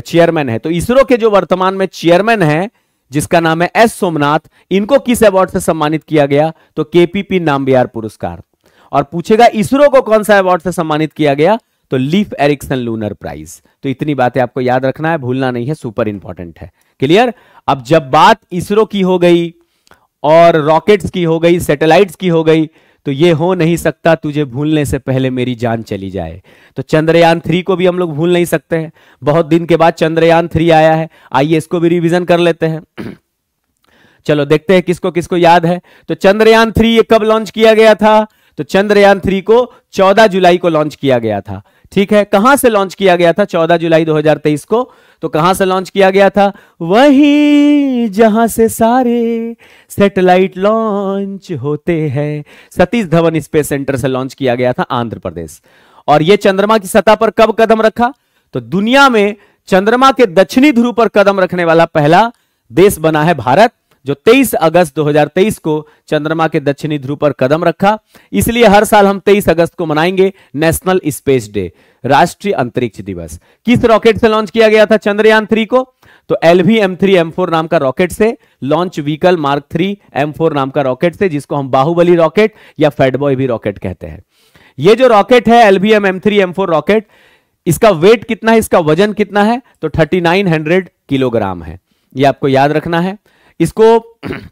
चेयरमैन है तो इसरो के जो वर्तमान में चेयरमैन है जिसका नाम है एस सोमनाथ इनको किस अवार्ड से सम्मानित किया गया तो केपीपी नामबियार पुरस्कार और पूछेगा इसरो को कौन सा अवार्ड से सम्मानित किया गया तो लीफ एरिक्सन लूनर प्राइज तो इतनी बातें आपको याद रखना है भूलना नहीं है सुपर इंपॉर्टेंट है क्लियर अब जब बात इसरो की हो गई और रॉकेट्स की हो गई सैटेलाइट्स की हो गई तो ये हो नहीं सकता तुझे भूलने से पहले मेरी जान चली जाए तो चंद्रयान थ्री को भी हम लोग भूल नहीं सकते हैं बहुत दिन के बाद चंद्रयान थ्री आया है आइए इसको भी रिवीजन कर लेते हैं चलो देखते हैं किसको किसको याद है तो चंद्रयान थ्री ये कब लॉन्च किया गया था तो चंद्रयान थ्री को 14 जुलाई को लॉन्च किया गया था ठीक है कहां से लॉन्च किया गया था 14 जुलाई 2023 को तो कहां से लॉन्च किया गया था वही जहां से सारे सैटेलाइट लॉन्च होते हैं सतीश धवन स्पेस सेंटर से लॉन्च किया गया था आंध्र प्रदेश और यह चंद्रमा की सतह पर कब कदम रखा तो दुनिया में चंद्रमा के दक्षिणी ध्रुव पर कदम रखने वाला पहला देश बना है भारत जो 23 अगस्त 2023 को चंद्रमा के दक्षिणी ध्रुव पर कदम रखा इसलिए हर साल हम 23 अगस्त को मनाएंगे नेशनल स्पेस डे राष्ट्रीय अंतरिक्ष दिवस किस रॉकेट से लॉन्च किया गया था चंद्रयान थ्री को तो L V M three M four नाम का रॉकेट से launch vehicle mark three M four नाम का रॉकेट से जिसको हम बाहुबली रॉकेट या फेडबॉय भी रॉकेट कहते हैं ये जो रॉकेट है L V M M three M four rocket इसका वेट कितना है इसका वजन कितना है तो थर्टी नाइन हंड्रेड किलोग्राम है ये आपको याद रखना है इसको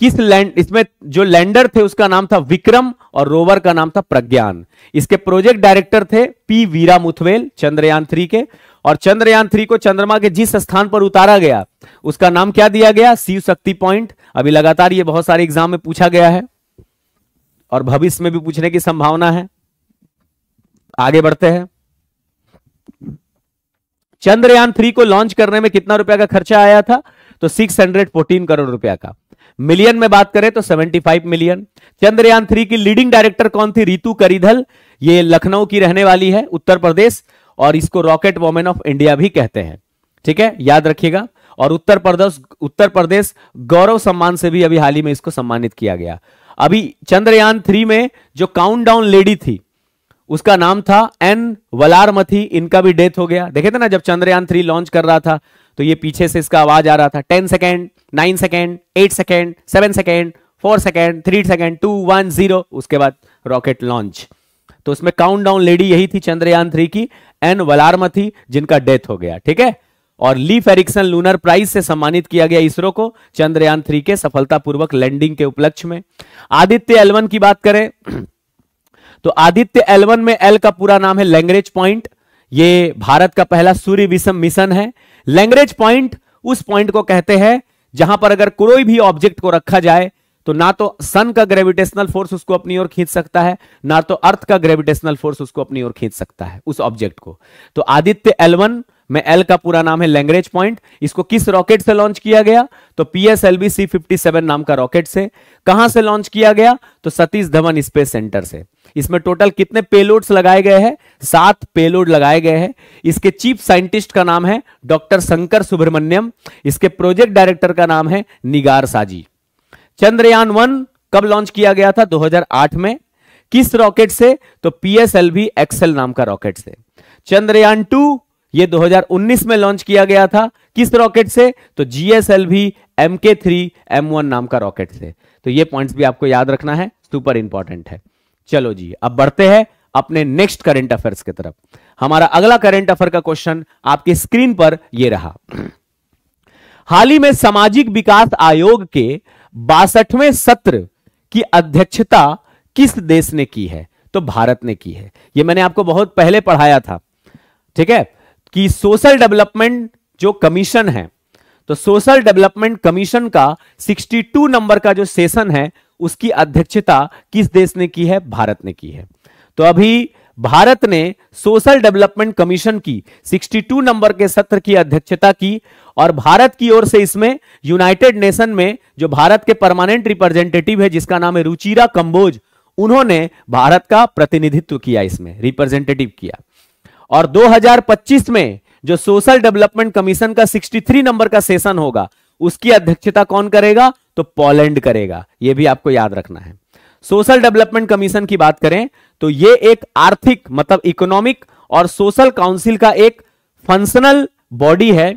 किस लैंड इसमें जो लैंडर थे उसका नाम था विक्रम और रोवर का नाम था प्रज्ञान इसके प्रोजेक्ट डायरेक्टर थे पी वीरा मुथवेल चंद्रयान थ्री के और चंद्रयान थ्री को चंद्रमा के जिस स्थान पर उतारा गया उसका नाम क्या दिया गया शिव शक्ति पॉइंट अभी लगातार ये बहुत सारे एग्जाम में पूछा गया है और भविष्य में भी पूछने की संभावना है आगे बढ़ते हैं चंद्रयान थ्री को लॉन्च करने में कितना रुपया का खर्चा आया था तो 614 करोड़ रुपया का मिलियन में बात करें तो 75 मिलियन चंद्रयान थ्री की लीडिंग डायरेक्टर कौन थी रितु करीधल ये लखनऊ की रहने वाली है उत्तर प्रदेश और इसको रॉकेट वोमेन ऑफ इंडिया भी कहते हैं ठीक है याद रखिएगा और उत्तर प्रदेश उत्तर प्रदेश गौरव सम्मान से भी अभी हाल ही में इसको सम्मानित किया गया अभी चंद्रयान थ्री में जो काउंटडाउन लेडी थी उसका नाम था एन वलारमथी इनका भी डेथ हो गया देखे थे ना जब चंद्रयान थ्री लॉन्च कर रहा था तो ये पीछे से इसका आवाज आ रहा था ten second nine second eight second seven second four second three second two one zero उसके बाद रॉकेट लॉन्च तो उसमें काउंट डाउन लेडी यही थी चंद्रयान थ्री की एन वलार्मा थी जिनका डेथ हो गया ठीक है और लीफ एरिक्सन लूनर प्राइज से सम्मानित किया गया इसरो को चंद्रयान थ्री के सफलतापूर्वक लैंडिंग के उपलक्ष्य में आदित्य एलवन की बात करें तो आदित्य एलवन में एल का पूरा नाम है लैंग्रेज पॉइंट ये भारत का पहला सूर्य विषम मिशन है लैंग्रेज पॉइंट उस पॉइंट को कहते हैं जहां पर अगर कोई भी ऑब्जेक्ट को रखा जाए तो ना तो सन का ग्रेविटेशनल फोर्स उसको अपनी ओर खींच सकता है ना तो अर्थ का ग्रेविटेशनल फोर्स उसको अपनी ओर खींच सकता है उस ऑब्जेक्ट को तो आदित्य एलवन में एल का पूरा नाम है लैंग्रेज पॉइंट इसको किस रॉकेट से लॉन्च किया गया तो P S L B C fifty seven नाम का रॉकेट से कहां से लॉन्च किया गया तो सतीश धवन स्पेस सेंटर से इसमें टोटल कितने पेलोड्स लगाए गए हैं सात पेलोड लगाए गए हैं इसके चीफ साइंटिस्ट का नाम है डॉक्टर शंकर सुब्रमण्यम इसके प्रोजेक्ट डायरेक्टर का नाम है निगार साजी चंद्रयान वन कब लॉन्च किया गया था 2008 में किस रॉकेट से तो पीएसएलवी एक्सएल नाम का रॉकेट से चंद्रयान टू ये 2019 में लॉन्च किया गया था किस रॉकेट से तो GSLV MK three M one नाम का रॉकेट से तो ये पॉइंट्स भी आपको याद रखना है सुपर इंपॉर्टेंट है चलो जी अब बढ़ते हैं अपने नेक्स्ट करंट अफेयर्स की तरफ हमारा अगला करंट अफेयर का क्वेश्चन आपकी स्क्रीन पर यह रहा हाल ही में सामाजिक विकास आयोग के बासठवें सत्र की अध्यक्षता किस देश ने की है तो भारत ने की है यह मैंने आपको बहुत पहले पढ़ाया था ठीक है कि सोशल डेवलपमेंट जो कमीशन है तो सोशल डेवलपमेंट कमीशन का 62 नंबर का जो सेशन है उसकी अध्यक्षता किस देश ने की है भारत ने की है तो अभी भारत ने सोशल डेवलपमेंट कमीशन की 62 नंबर के सत्र की अध्यक्षता की और भारत की ओर से इसमें यूनाइटेड नेशन में जो भारत के परमानेंट रिप्रेजेंटेटिव है जिसका नाम है रुचिरा कंबोज उन्होंने भारत का प्रतिनिधित्व किया इसमें रिप्रेजेंटेटिव किया और 2025 में जो सोशल डेवलपमेंट कमीशन का 63 नंबर का सेशन होगा उसकी अध्यक्षता कौन करेगा तो पोलैंड करेगा यह भी आपको याद रखना है सोशल डेवलपमेंट कमीशन की बात करें तो यह एक आर्थिक मतलब इकोनॉमिक और सोशल काउंसिल का एक फंक्शनल बॉडी है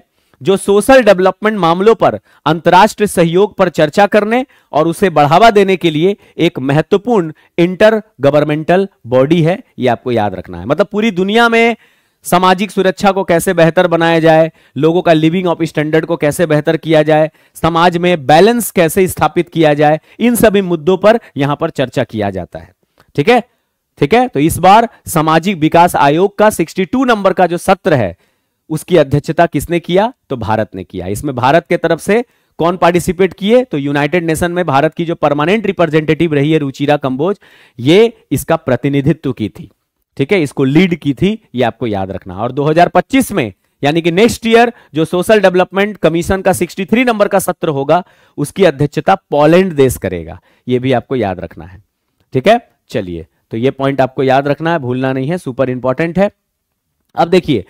जो सोशल डेवलपमेंट मामलों पर अंतर्राष्ट्रीय सहयोग पर चर्चा करने और उसे बढ़ावा देने के लिए एक महत्वपूर्ण इंटर गवर्नमेंटल बॉडी है यह आपको याद रखना है मतलब पूरी दुनिया में सामाजिक सुरक्षा को कैसे बेहतर बनाया जाए लोगों का लिविंग ऑफ स्टैंडर्ड को कैसे बेहतर किया जाए समाज में बैलेंस कैसे स्थापित किया जाए इन सभी मुद्दों पर यहां पर चर्चा किया जाता है ठीक है ठीक है तो इस बार सामाजिक विकास आयोग का 62 नंबर का जो सत्र है उसकी अध्यक्षता किसने किया तो भारत ने किया इसमें भारत के तरफ से कौन पार्टिसिपेट किए तो यूनाइटेड नेशन में भारत की जो परमानेंट रिप्रेजेंटेटिव रही है रुचिरा कंबोज ये इसका प्रतिनिधित्व की थी ठीक है इसको लीड की थी ये आपको याद रखना और 2025 में यानी कि नेक्स्ट ईयर जो सोशल डेवलपमेंट कमीशन का 63 नंबर का सत्र होगा उसकी अध्यक्षता पोलैंड देश करेगा ये भी आपको याद रखना है ठीक है चलिए तो ये पॉइंट आपको याद रखना है भूलना नहीं है सुपर इंपॉर्टेंट है अब देखिए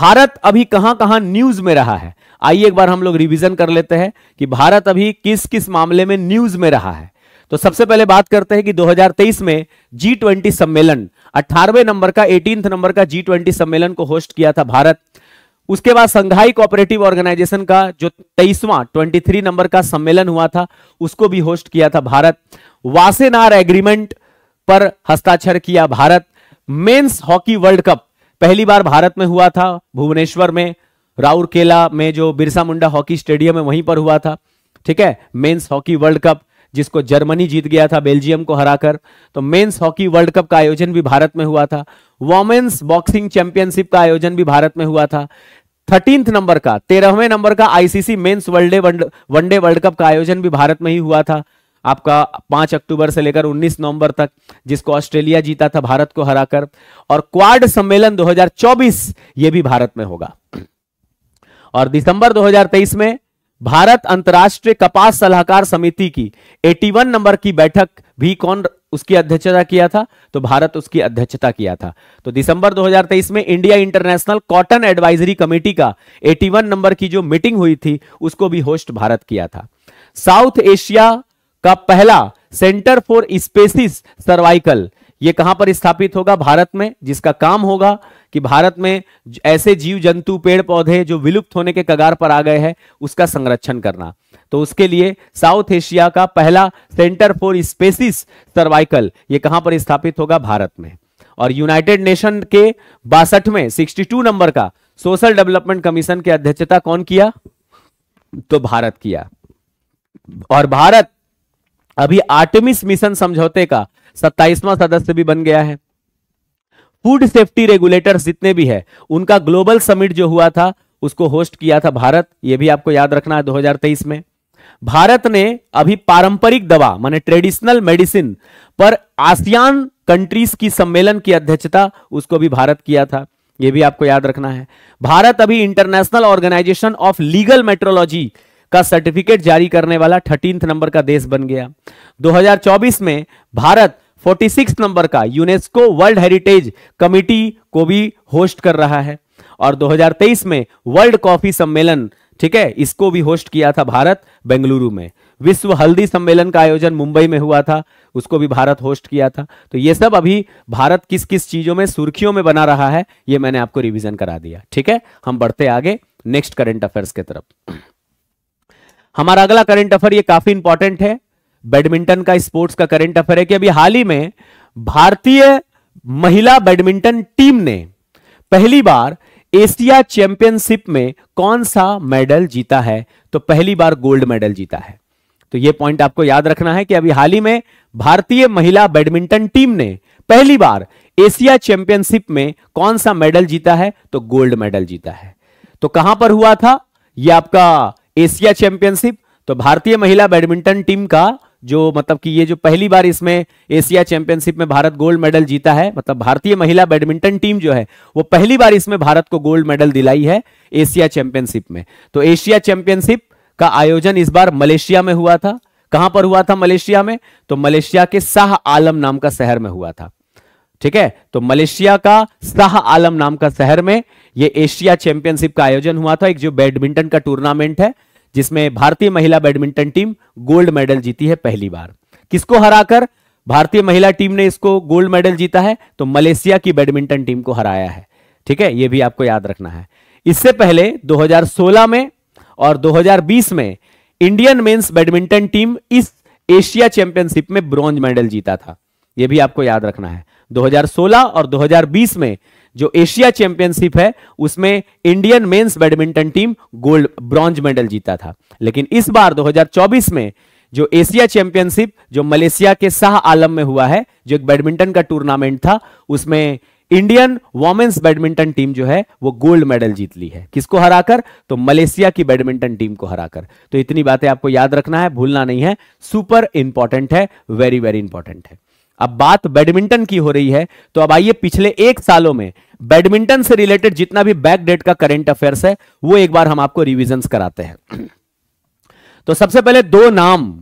भारत अभी कहां कहां न्यूज में रहा है आइए एक बार हम लोग रिविजन कर लेते हैं कि भारत अभी किस किस मामले में न्यूज में रहा है तो सबसे पहले बात करते हैं कि 2023 में जी ट्वेंटी सम्मेलन अट्ठारहवें नंबर का एटीन नंबर का जी ट्वेंटी सम्मेलन को होस्ट किया था भारत उसके बाद संघाई कोऑपरेटिव ऑर्गेनाइजेशन का जो तेईसवां 23 नंबर का सम्मेलन हुआ था उसको भी होस्ट किया था भारत वासेनार एग्रीमेंट पर हस्ताक्षर किया Bharat men's hockey world cup पहली बार भारत में हुआ था भुवनेश्वर में राउरकेला में जो बिरसा मुंडा हॉकी स्टेडियम है वहीं पर हुआ था ठीक है मेंस हॉकी वर्ल्ड कप जिसको जर्मनी जीत गया था बेल्जियम को हराकर तो मेंस हॉकी वर्ल्ड कप का आयोजन भी भारत में हुआ था वॉमेन्स बॉक्सिंग चैंपियनशिप का आयोजन भी भारत में हुआ था थर्टींथ नंबर का तेरहवें नंबर का ICC men's world one day world cup का आयोजन भी भारत में ही हुआ था आपका पांच अक्टूबर से लेकर 19 नवंबर तक जिसको ऑस्ट्रेलिया जीता था भारत को हराकर और क्वाड सम्मेलन 2024 ये भी भारत में होगा और दिसंबर 2023 में भारत अंतर्राष्ट्रीय कपास सलाहकार समिति की 81 नंबर की बैठक भी कौन उसकी अध्यक्षता किया था तो भारत उसकी अध्यक्षता किया था तो दिसंबर 2023 में India international cotton advisory committee का 81 नंबर की जो मीटिंग हुई थी उसको भी होस्ट भारत किया था साउथ एशिया का पहला सेंटर फॉर स्पेसिस सर्वाइकल ये कहां पर स्थापित होगा भारत में जिसका काम होगा कि भारत में ऐसे जीव जंतु पेड़ पौधे जो विलुप्त होने के कगार पर आ गए हैं उसका संरक्षण करना तो उसके लिए साउथ एशिया का पहला सेंटर फॉर स्पेसिस सर्वाइकल ये कहां पर स्थापित होगा भारत में और यूनाइटेड नेशन के बासठवें सिक्सटी नंबर का सोशल डेवलपमेंट कमीशन की अध्यक्षता कौन किया तो भारत किया और भारत अभी आर्टेमिस मिशन समझौते का सत्ताईसवां सदस्य भी बन गया है फूड सेफ्टी रेगुलेटर्स जितने भी है उनका ग्लोबल समिट जो हुआ था उसको होस्ट किया था भारत ये भी आपको याद रखना है 2023 में भारत ने अभी पारंपरिक दवा माने ट्रेडिशनल मेडिसिन पर आसियान कंट्रीज की सम्मेलन की अध्यक्षता उसको भी भारत किया था यह भी आपको याद रखना है भारत अभी international organisation of legal metrology का सर्टिफिकेट जारी करने वाला थर्टींथ नंबर का देश बन गया 2024 में भारत 46 नंबर का यूनेस्को वर्ल्ड हेरिटेज कमिटी को भी होस्ट कर रहा है और 2023 में वर्ल्ड कॉफी सम्मेलन ठीक है इसको भी होस्ट किया था भारत बेंगलुरु में विश्व हल्दी सम्मेलन का आयोजन मुंबई में हुआ था उसको भी भारत होस्ट किया था तो ये सब अभी भारत किस किस चीजों में सुर्खियों में बना रहा है ये मैंने आपको रिवीजन करा दिया ठीक है हम बढ़ते आगे नेक्स्ट करंट अफेयर्स की तरफ हमारा अगला करंट अफेयर ये काफी इंपॉर्टेंट है बैडमिंटन का स्पोर्ट्स का करंट अफेयर है कि अभी हाल ही में भारतीय महिला बैडमिंटन टीम ने पहली बार एशिया चैंपियनशिप में कौन सा मेडल जीता है तो पहली बार गोल्ड मेडल जीता है तो यह पॉइंट आपको याद रखना है कि अभी हाल ही में भारतीय महिला बैडमिंटन टीम ने पहली बार एशिया चैंपियनशिप में कौन सा मेडल जीता है तो गोल्ड मेडल जीता है तो कहां पर हुआ था यह आपका एशिया चैंपियनशिप तो भारतीय महिला बैडमिंटन टीम का जो मतलब कि ये जो पहली बार इसमें एशिया चैंपियनशिप में भारत गोल्ड मेडल जीता है मतलब भारतीय महिला बैडमिंटन टीम जो है वो पहली बार इसमें भारत को गोल्ड मेडल दिलाई है एशिया चैंपियनशिप में तो एशिया चैंपियनशिप का आयोजन इस बार मलेशिया में हुआ था कहां पर हुआ था मलेशिया में तो मलेशिया के शाह आलम नाम का शहर में हुआ था ठीक है तो मलेशिया का शाह आलम नाम का शहर में ये एशिया चैंपियनशिप का आयोजन हुआ था एक जो बैडमिंटन का टूर्नामेंट है जिसमें भारतीय महिला बैडमिंटन टीम गोल्ड मेडल जीती है पहली बार किसको हराकर भारतीय महिला टीम ने इसको गोल्ड मेडल जीता है तो मलेशिया की बैडमिंटन टीम को हराया है ठीक है यह भी आपको याद रखना है इससे पहले 2016 में और 2020 में इंडियन मेंस बैडमिंटन टीम इस एशिया चैंपियनशिप में ब्रॉन्ज मेडल जीता था यह भी आपको याद रखना है 2016 और 2020 में जो एशिया चैंपियनशिप है उसमें Indian men's badminton team gold bronze medal जीता था लेकिन इस बार 2024 में जो एशिया चैंपियनशिप जो मलेशिया के शाह आलम में हुआ है जो एक बैडमिंटन का टूर्नामेंट था उसमें इंडियन वॉमेन्स बैडमिंटन टीम जो है वो गोल्ड मेडल जीत ली है किसको हराकर तो मलेशिया की बैडमिंटन टीम को हराकर तो इतनी बातें आपको याद रखना है भूलना नहीं है सुपर इंपॉर्टेंट है वेरी वेरी इंपॉर्टेंट है अब बात बैडमिंटन की हो रही है तो अब आइए पिछले एक सालों में बैडमिंटन से रिलेटेड जितना भी बैक डेट का करेंट अफेयर्स है वो एक बार हम आपको रिविजन कराते हैं तो सबसे पहले दो नाम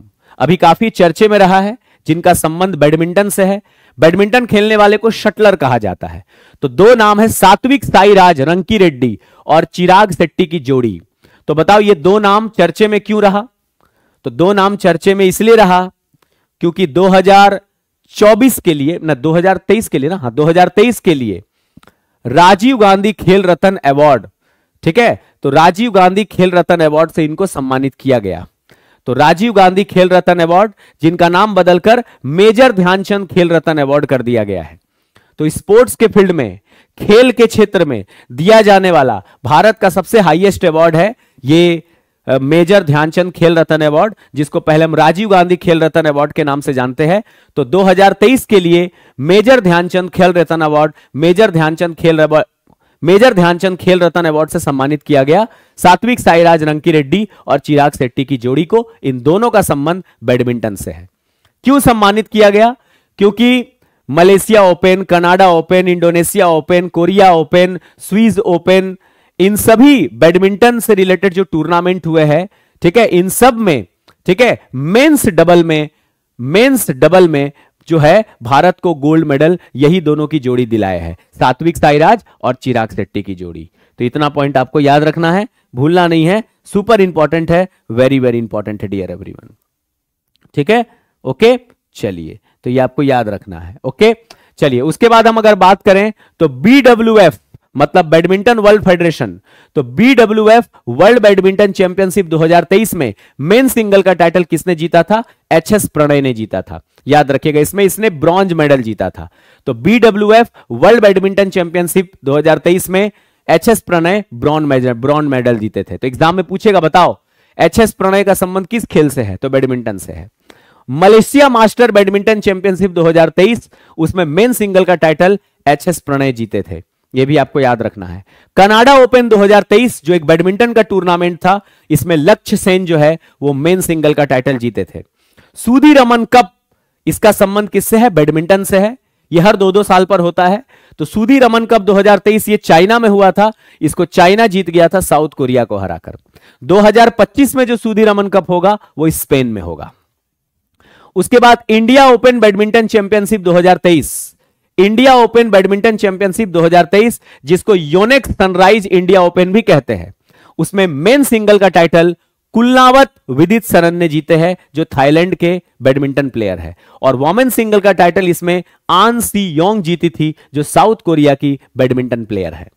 अभी काफी चर्चे में रहा है जिनका संबंध बैडमिंटन से है बैडमिंटन खेलने वाले को शटलर कहा जाता है तो दो नाम है सात्विक साईराज रंकी रेड्डी और चिराग सेट्टी की जोड़ी तो बताओ ये दो नाम चर्चे में क्यों रहा तो दो नाम चर्चे में इसलिए रहा क्योंकि 2024 के लिए ना 2023 के लिए ना हाँ 2023 के लिए राजीव गांधी खेल रत्न अवार्ड ठीक है तो राजीव गांधी खेल रत्न अवार्ड से इनको सम्मानित किया गया तो राजीव गांधी खेल रत्न अवार्ड जिनका नाम बदलकर मेजर ध्यानचंद खेल रत्न अवार्ड कर दिया गया है तो स्पोर्ट्स के फील्ड में खेल के क्षेत्र में दिया जाने वाला भारत का सबसे हाईएस्ट अवार्ड है ये मेजर ध्यानचंद खेल रत्न अवार्ड जिसको पहले हम राजीव गांधी खेल रत्न अवार्ड के नाम से जानते हैं तो 2023 के लिए मेजर ध्यानचंद खेल रत्न अवार्ड मेजर ध्यानचंद खेल मेजर ध्यानचंद खेल रत्न अवार्ड से सम्मानित किया गया सात्विक साईराज रंकी रेड्डी और चिराग सेट्टी की जोड़ी को इन दोनों का संबंध बैडमिंटन से है क्यों सम्मानित किया गया क्योंकि Malaysia open Canada open Indonesia open Korea open Swiss open इन सभी बैडमिंटन से रिलेटेड जो टूर्नामेंट हुए हैं ठीक है इन सब में ठीक है मेंस डबल में मेंस डबल में जो है भारत को गोल्ड मेडल यही दोनों की जोड़ी दिलाए है सात्विक साईराज और चिराग शेट्टी की जोड़ी तो इतना पॉइंट आपको याद रखना है भूलना नहीं है सुपर इंपॉर्टेंट है वेरी वेरी इंपॉर्टेंट है डियर एवरीवन ठीक है ओके चलिए तो ये आपको याद रखना है ओके चलिए उसके बाद हम अगर बात करें तो बी डब्ल्यू एफ मतलब बैडमिंटन वर्ल्ड फेडरेशन तो बीडब्ल्यूएफ वर्ल्ड बैडमिंटन चैंपियनशिप 2023 में मेन सिंगल का टाइटल किसने जीता था एच एस प्रणय ने जीता था याद रखिएगा इसमें इसने ब्रॉन्ज मेडल जीता था तो बीडब्ल्यूएफ वर्ल्ड बैडमिंटन चैंपियनशिप 2023 में H S Prannoy bronze bronze medal जीते थे तो एग्जाम में पूछेगा बताओ एच एस प्रणय का संबंध किस खेल से है तो बैडमिंटन से है मलेशिया मास्टर बैडमिंटन चैंपियनशिप 2023 उसमें मेन सिंगल का टाइटल एच एस प्रणय जीते थे ये भी आपको याद रखना है कनाडा ओपन 2023 जो एक बैडमिंटन का टूर्नामेंट था इसमें लक्ष्य सेन जो है वो मेन सिंगल का टाइटल जीते थे सूदी रमन कप इसका संबंध किससे है बैडमिंटन से है यह हर दो दो साल पर होता है तो सूदी रमन कप 2023 ये चाइना में हुआ था इसको चाइना जीत गया था साउथ कोरिया को हराकर 2025 में जो सूदी रमन कप होगा वो स्पेन में होगा उसके बाद India open badminton championship 2023 India open badminton championship 2023 जिसको योनेक्स सनराइज इंडिया ओपन भी कहते हैं उसमें मेन सिंगल का टाइटल कुलनावत विदित सरन ने जीते हैं जो थाईलैंड के बैडमिंटन प्लेयर है और वॉमेन सिंगल का टाइटल इसमें आन सी योंग जीती थी जो साउथ कोरिया की बैडमिंटन प्लेयर है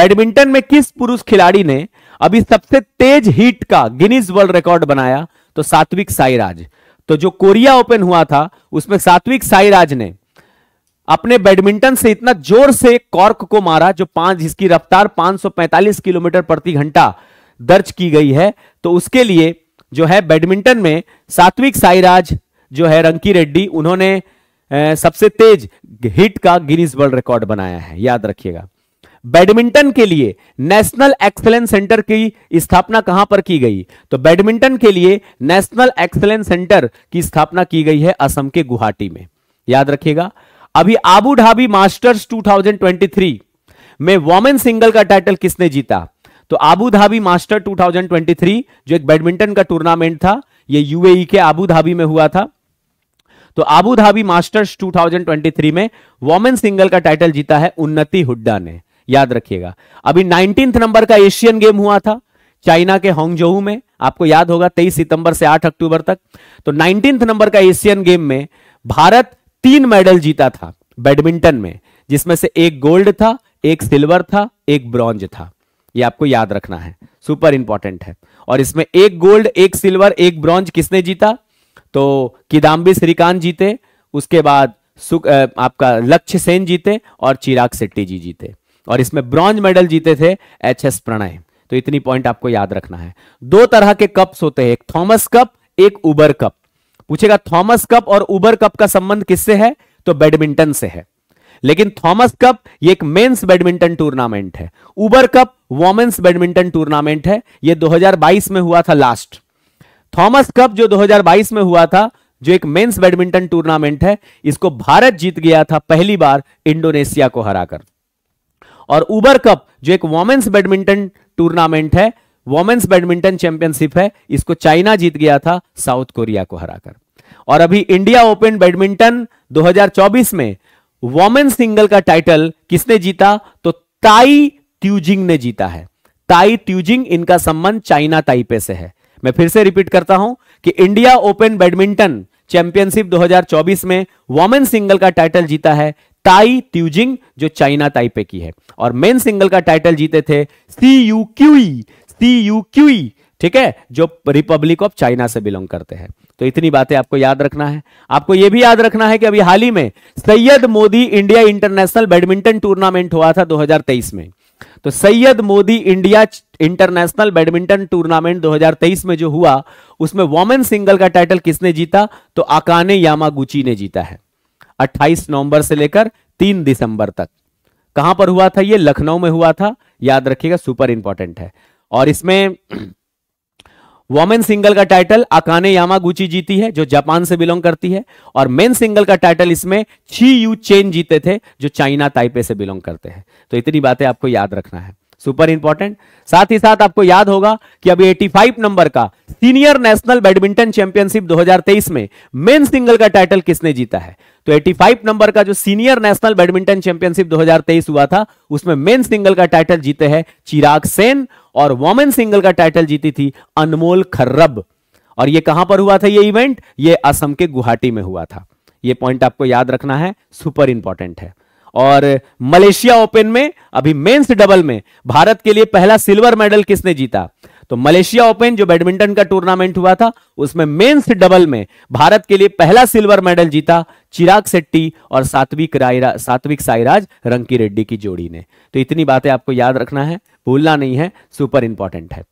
बैडमिंटन में किस पुरुष खिलाड़ी ने अभी सबसे तेज हिट का गिनीज वर्ल्ड रिकॉर्ड बनाया तो सात्विक साईराज तो जो कोरिया ओपन हुआ था उसमें सात्विक साईराज ने अपने बैडमिंटन से इतना जोर से कॉर्क को मारा जो पांच जिसकी रफ्तार 545 किलोमीटर प्रति घंटा दर्ज की गई है तो उसके लिए जो है बैडमिंटन में सात्विक साईराज जो है रंकी रेड्डी उन्होंने सबसे तेज हिट का गिनीज वर्ल्ड रिकॉर्ड बनाया है याद रखिएगा बैडमिंटन के लिए नेशनल एक्सलेंस सेंटर की स्थापना कहां पर की गई तो बैडमिंटन के लिए नेशनल एक्सलेंस सेंटर की स्थापना की गई है असम के गुवाहाटी में याद रखिएगा अभी आबू ढाबी मास्टर्स 2023 में वॉमेन सिंगल का टाइटल किसने जीता तो आबू धाबी मास्टर 2023 जो एक बैडमिंटन का टूर्नामेंट था ये यूएई e के आबू धाबी में हुआ था तो आबू धाबी मास्टर्स 2023 में वॉमेन सिंगल का टाइटल जीता है उन्नति हुड्डा ने याद रखिएगा अभी नाइनटीन नंबर का एशियन गेम हुआ था चाइना के होंगजोहू में आपको याद होगा 23 सितंबर से 8 अक्टूबर तक तो नाइनटीन नंबर का एशियन गेम में भारत तीन मेडल जीता था बैडमिंटन में जिसमें से एक गोल्ड था एक सिल्वर था एक ब्रॉन्ज था ये आपको याद रखना है सुपर इंपॉर्टेंट है और इसमें एक गोल्ड एक सिल्वर एक ब्रॉन्ज किसने जीता तो किदाम्बी श्रीकांत जीते उसके बाद सुख आपका लक्ष्य सेन जीते और चिराग सेट्टी जी जीते और इसमें ब्रॉन्ज मेडल जीते थे एच एस प्रणय तो इतनी पॉइंट आपको याद रखना है दो तरह के कप्स होते हैं एक थॉमस कप एक उबर कप पूछेगा थॉमस कप और उबर कप का संबंध किससे है तो बैडमिंटन से है लेकिन थॉमस कप ये एक मेंस बैडमिंटन टूर्नामेंट है Uber cup women's badminton tournament है ये 2022 में हुआ था लास्ट थॉमस कप जो 2022 में हुआ था जो एक मेंस बैडमिंटन टूर्नामेंट है इसको भारत जीत गया था पहली बार इंडोनेशिया को हराकर और उबर कप जो एक वोमेन्स बैडमिंटन टूर्नामेंट है वोमेन्स बैडमिंटन चैंपियनशिप है इसको चाइना जीत गया था साउथ कोरिया को हराकर और अभी इंडिया ओपन बैडमिंटन 2024 में वोमेन सिंगल का टाइटल किसने जीता तो ताई त्यूजिंग ने जीता है ताई त्यूजिंग इनका संबंध चाइना ताइपे से है मैं फिर से रिपीट करता हूं कि इंडिया ओपन बैडमिंटन चैंपियनशिप 2024 में वोमेन सिंगल का टाइटल जीता है ताई त्यूजिंग जो चाइना ताइपे की है और मेन सिंगल का टाइटल जीते थे C U Q C U Q ठीक है जो रिपब्लिक ऑफ चाइना से बिलोंग करते हैं तो इतनी बातें आपको याद रखना है आपको यह भी याद रखना है कि अभी हाल ही में Syed Modi India international badminton tournament हुआ था 2023 में तो Syed Modi India international badminton tournament 2023 में जो हुआ उसमें वॉमेन सिंगल का टाइटल किसने जीता तो अकाने यामागुची ने जीता है 28 नवंबर से लेकर 3 दिसंबर तक कहां पर हुआ था यह लखनऊ में हुआ था याद रखिएगा सुपर इंपॉर्टेंट है और इसमें वोमेन सिंगल का टाइटल अकाने यामागुची जीती है जो जापान से बिलोंग करती है और मेन सिंगल का टाइटल इसमें छी यू चेन जीते थे जो चाइना ताइपे से बिलोंग करते हैं तो इतनी बातें आपको याद रखना है सुपर इंपॉर्टेंट साथ ही साथ आपको याद होगा कि अभी 85 नंबर का सीनियर नेशनल बैडमिंटन चैंपियनशिप 2023 में मेन सिंगल का टाइटल किसने जीता है तो 85 नंबर का जो सीनियर नेशनल बैडमिंटन चैंपियनशिप 2023 हुआ था उसमें मेन सिंगल का टाइटल जीते हैं चिराग सेन और वोमेन सिंगल का टाइटल जीती थी अनमोल खर्रब और ये कहां पर हुआ था ये इवेंट ये असम के गुवाहाटी में हुआ था ये पॉइंट आपको याद रखना है सुपर इंपॉर्टेंट है और मलेशिया ओपन में अभी मेंस डबल में भारत के लिए पहला सिल्वर मेडल किसने जीता तो मलेशिया ओपन जो बैडमिंटन का टूर्नामेंट हुआ था उसमें मेंस डबल में भारत के लिए पहला सिल्वर मेडल जीता चिराग सेट्टी और सात्विक रायरा सात्विक साईराज रंकी रेड्डी की जोड़ी ने तो इतनी बातें आपको याद रखना है भूलना नहीं है सुपर इंपॉर्टेंट है